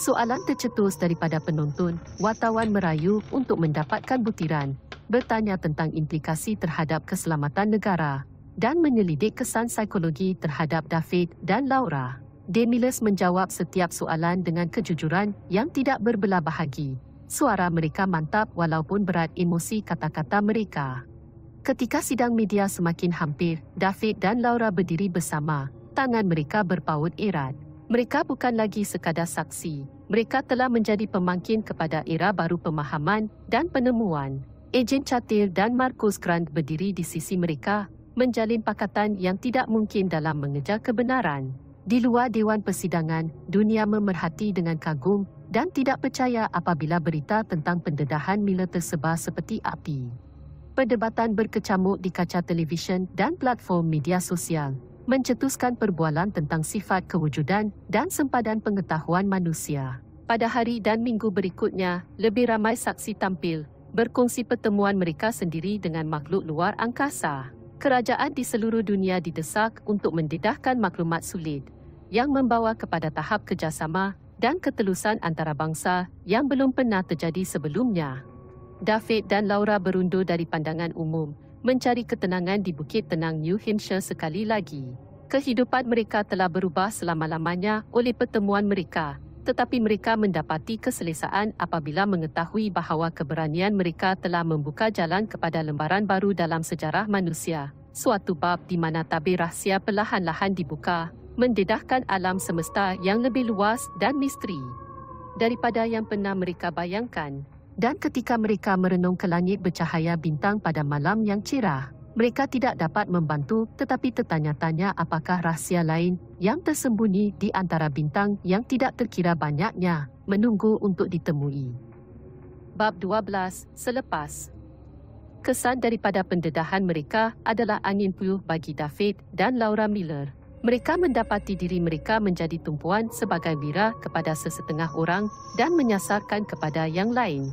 Soalan tercetus daripada penonton, wartawan merayu untuk mendapatkan butiran, bertanya tentang implikasi terhadap keselamatan negara, dan menyelidik kesan psikologi terhadap David dan Laura. Demilus menjawab setiap soalan dengan kejujuran yang tidak berbelah bahagi. Suara mereka mantap walaupun berat emosi kata-kata mereka. Ketika sidang media semakin hampir, David dan Laura berdiri bersama. Tangan mereka berpaut erat. Mereka bukan lagi sekadar saksi. Mereka telah menjadi pemangkin kepada era baru pemahaman dan penemuan. Ejen Chatil dan Markus Grant berdiri di sisi mereka menjalin pakatan yang tidak mungkin dalam mengejar kebenaran. Di luar Dewan Persidangan, dunia memerhati dengan kagum dan tidak percaya apabila berita tentang pendedahan Miller tersebar seperti api. Perdebatan berkecamuk di kaca televisyen dan platform media sosial mencetuskan perbualan tentang sifat kewujudan dan sempadan pengetahuan manusia. Pada hari dan minggu berikutnya, lebih ramai saksi tampil berkongsi pertemuan mereka sendiri dengan makhluk luar angkasa kerajaan di seluruh dunia didesak untuk mendedahkan maklumat sulit yang membawa kepada tahap kerjasama dan ketelusan antara bangsa yang belum pernah terjadi sebelumnya. David dan Laura berundur dari pandangan umum, mencari ketenangan di Bukit Tenang New Hampshire sekali lagi. Kehidupan mereka telah berubah selama-lamanya oleh pertemuan mereka tetapi mereka mendapati keselesaan apabila mengetahui bahawa keberanian mereka telah membuka jalan kepada lembaran baru dalam sejarah manusia. Suatu bab di mana tabir rahsia perlahan-lahan dibuka, mendedahkan alam semesta yang lebih luas dan misteri daripada yang pernah mereka bayangkan. Dan ketika mereka merenung ke langit bercahaya bintang pada malam yang cerah, mereka tidak dapat membantu tetapi tertanya-tanya apakah rahsia lain yang tersembunyi di antara bintang yang tidak terkira banyaknya menunggu untuk ditemui. Bab 12 selepas Kesan daripada pendedahan mereka adalah angin puyuh bagi David dan Laura Miller. Mereka mendapati diri mereka menjadi tumpuan sebagai wira kepada sesetengah orang dan menyasarkan kepada yang lain.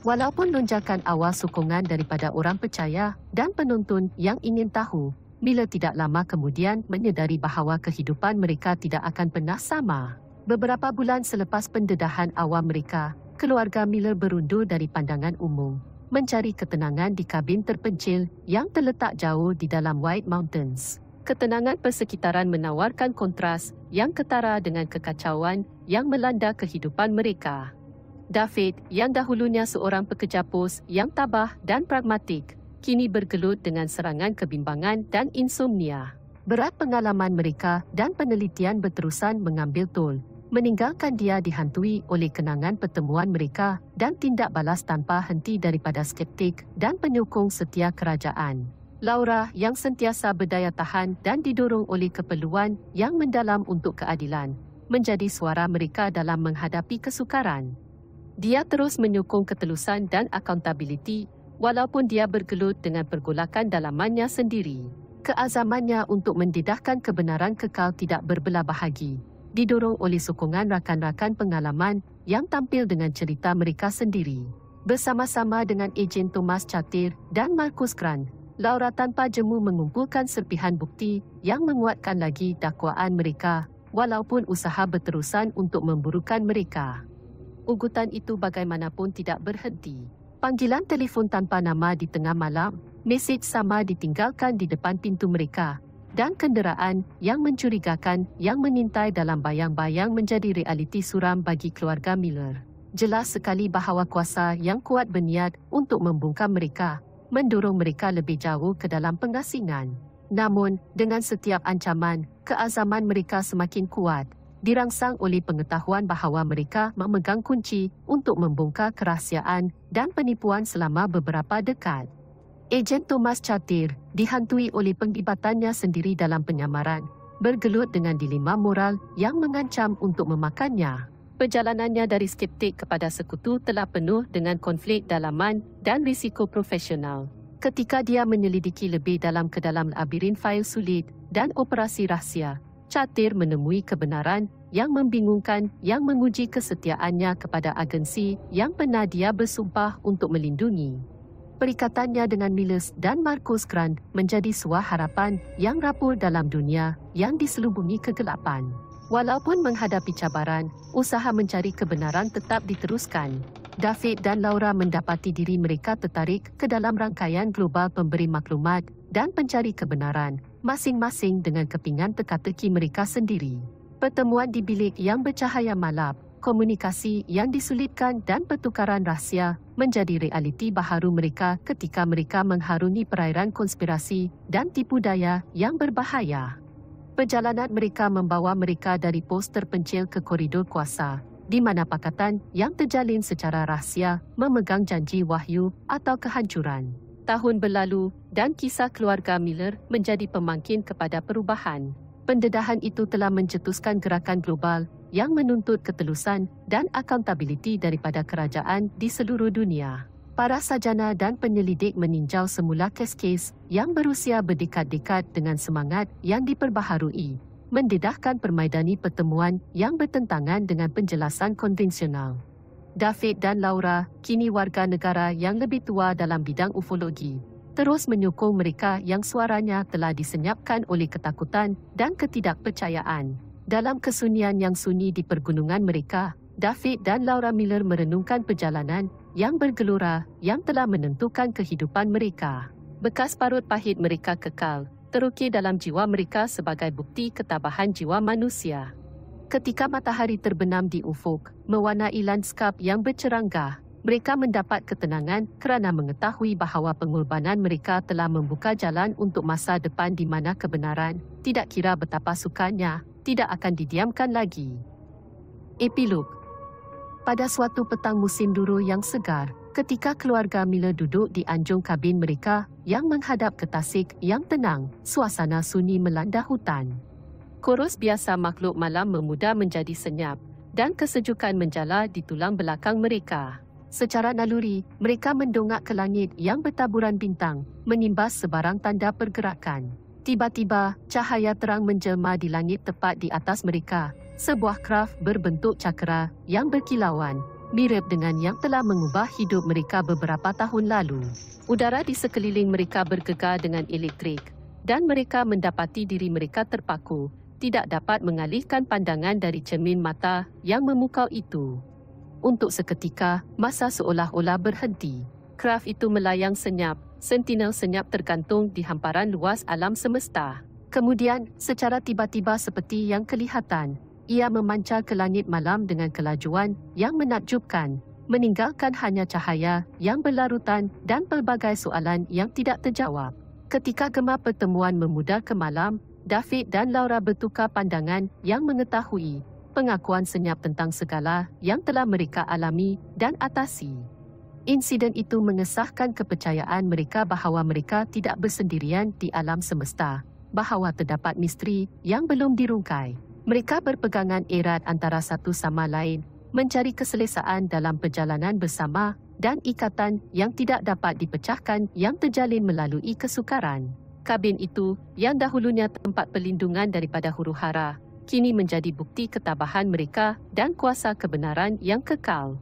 Walaupun lonjakan awal sokongan daripada orang percaya dan penonton yang ingin tahu, bila tidak lama kemudian menyedari bahawa kehidupan mereka tidak akan pernah sama. Beberapa bulan selepas pendedahan awal mereka, keluarga Miller berundur dari pandangan umum, mencari ketenangan di kabin terpencil yang terletak jauh di dalam White Mountains. Ketenangan persekitaran menawarkan kontras yang ketara dengan kekacauan yang melanda kehidupan mereka. David, yang dahulunya seorang pekerja pos yang tabah dan pragmatik, kini bergelut dengan serangan kebimbangan dan insomnia. Berat pengalaman mereka dan penelitian berterusan mengambil tol, meninggalkan dia dihantui oleh kenangan pertemuan mereka dan tindak balas tanpa henti daripada skeptik dan penyokong setia kerajaan. Laura yang sentiasa berdaya tahan dan didorong oleh keperluan yang mendalam untuk keadilan, menjadi suara mereka dalam menghadapi kesukaran dia terus menyokong ketelusan dan akuntabiliti walaupun dia bergelut dengan pergolakan dalamannya sendiri. Keazamannya untuk mendidahkan kebenaran kekal tidak berbelah bahagi, didorong oleh sokongan rakan-rakan pengalaman yang tampil dengan cerita mereka sendiri. Bersama-sama dengan ejen Thomas Chatir dan Markus Grant, Laura tanpa jemu mengumpulkan serpihan bukti yang menguatkan lagi dakwaan mereka, walaupun usaha berterusan untuk memburukan mereka ugutan itu bagaimanapun tidak berhenti. Panggilan telefon tanpa nama di tengah malam, mesej sama ditinggalkan di depan pintu mereka, dan kenderaan yang mencurigakan yang mengintai dalam bayang-bayang menjadi realiti suram bagi keluarga Miller. Jelas sekali bahawa kuasa yang kuat berniat untuk membungkam mereka, mendorong mereka lebih jauh ke dalam pengasingan. Namun, dengan setiap ancaman, keazaman mereka semakin kuat dirangsang oleh pengetahuan bahawa mereka memegang kunci untuk membongkar kerahsiaan dan penipuan selama beberapa dekad. Ejen Thomas Chatir dihantui oleh penglibatannya sendiri dalam penyamaran, bergelut dengan dilema moral yang mengancam untuk memakannya. Perjalanannya dari skeptik kepada sekutu telah penuh dengan konflik dalaman dan risiko profesional. Ketika dia menyelidiki lebih dalam ke dalam labirin fail sulit dan operasi rahsia, catir menemui kebenaran yang membingungkan yang menguji kesetiaannya kepada agensi yang pernah dia bersumpah untuk melindungi. Perikatannya dengan Miles dan Marcus Grant menjadi suah harapan yang rapuh dalam dunia yang diselubungi kegelapan. Walaupun menghadapi cabaran, usaha mencari kebenaran tetap diteruskan. David dan Laura mendapati diri mereka tertarik ke dalam rangkaian global pemberi maklumat dan pencari kebenaran masing-masing dengan kepingan teka-teki mereka sendiri. Pertemuan di bilik yang bercahaya malap, komunikasi yang disulitkan dan pertukaran rahsia menjadi realiti baharu mereka ketika mereka mengharungi perairan konspirasi dan tipu daya yang berbahaya. Perjalanan mereka membawa mereka dari pos terpencil ke koridor kuasa, di mana pakatan yang terjalin secara rahsia memegang janji wahyu atau kehancuran tahun berlalu dan kisah keluarga Miller menjadi pemangkin kepada perubahan. Pendedahan itu telah mencetuskan gerakan global yang menuntut ketelusan dan akuntabiliti daripada kerajaan di seluruh dunia. Para sajana dan penyelidik meninjau semula kes-kes yang berusia berdekat-dekat dengan semangat yang diperbaharui, mendedahkan permaidani pertemuan yang bertentangan dengan penjelasan konvensional. David dan Laura, kini warga negara yang lebih tua dalam bidang ufologi, terus menyokong mereka yang suaranya telah disenyapkan oleh ketakutan dan ketidakpercayaan. Dalam kesunyian yang sunyi di pergunungan mereka, David dan Laura Miller merenungkan perjalanan yang bergelora yang telah menentukan kehidupan mereka. Bekas parut pahit mereka kekal, terukir dalam jiwa mereka sebagai bukti ketabahan jiwa manusia. Ketika matahari terbenam di ufuk, mewarnai lanskap yang bercerangkah, mereka mendapat ketenangan kerana mengetahui bahawa pengorbanan mereka telah membuka jalan untuk masa depan di mana kebenaran, tidak kira betapa sukanya, tidak akan didiamkan lagi. Epilog Pada suatu petang musim duru yang segar, ketika keluarga Mila duduk di anjung kabin mereka yang menghadap ke tasik yang tenang, suasana sunyi melanda hutan. Kurus biasa makhluk malam memuda menjadi senyap dan kesejukan menjala di tulang belakang mereka. Secara naluri, mereka mendongak ke langit yang bertaburan bintang, menimbas sebarang tanda pergerakan. Tiba-tiba, cahaya terang menjelma di langit tepat di atas mereka, sebuah kraf berbentuk cakera yang berkilauan, mirip dengan yang telah mengubah hidup mereka beberapa tahun lalu. Udara di sekeliling mereka bergegar dengan elektrik, dan mereka mendapati diri mereka terpaku, tidak dapat mengalihkan pandangan dari cermin mata yang memukau itu. Untuk seketika, masa seolah-olah berhenti. Kraf itu melayang senyap, sentinel senyap tergantung di hamparan luas alam semesta. Kemudian, secara tiba-tiba seperti yang kelihatan, ia memancar ke langit malam dengan kelajuan yang menakjubkan, meninggalkan hanya cahaya yang berlarutan dan pelbagai soalan yang tidak terjawab. Ketika gemar pertemuan memudar ke malam David dan Laura bertukar pandangan yang mengetahui pengakuan senyap tentang segala yang telah mereka alami dan atasi. Insiden itu mengesahkan kepercayaan mereka bahawa mereka tidak bersendirian di alam semesta, bahawa terdapat misteri yang belum dirungkai. Mereka berpegangan erat antara satu sama lain, mencari keselesaan dalam perjalanan bersama dan ikatan yang tidak dapat dipecahkan yang terjalin melalui kesukaran kabin itu, yang dahulunya tempat perlindungan daripada huru-hara, kini menjadi bukti ketabahan mereka dan kuasa kebenaran yang kekal.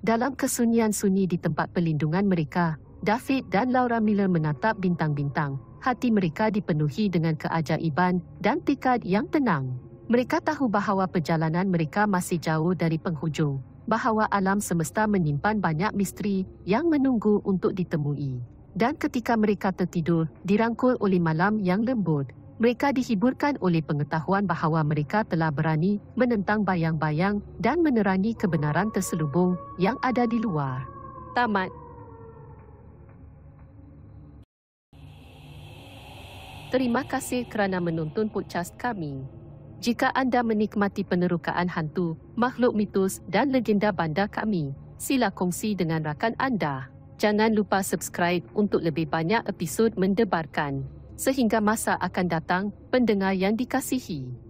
Dalam kesunyian sunyi di tempat perlindungan mereka, David dan Laura Miller menatap bintang-bintang. Hati mereka dipenuhi dengan keajaiban dan tikad yang tenang. Mereka tahu bahawa perjalanan mereka masih jauh dari penghujung, bahawa alam semesta menyimpan banyak misteri yang menunggu untuk ditemui dan ketika mereka tertidur, dirangkul oleh malam yang lembut. Mereka dihiburkan oleh pengetahuan bahawa mereka telah berani menentang bayang-bayang dan menerangi kebenaran terselubung yang ada di luar. Tamat. Terima kasih kerana menonton podcast kami. Jika anda menikmati penerukaan hantu, makhluk mitos dan legenda bandar kami, sila kongsi dengan rakan anda. Jangan lupa subscribe untuk lebih banyak episod mendebarkan. Sehingga masa akan datang, pendengar yang dikasihi.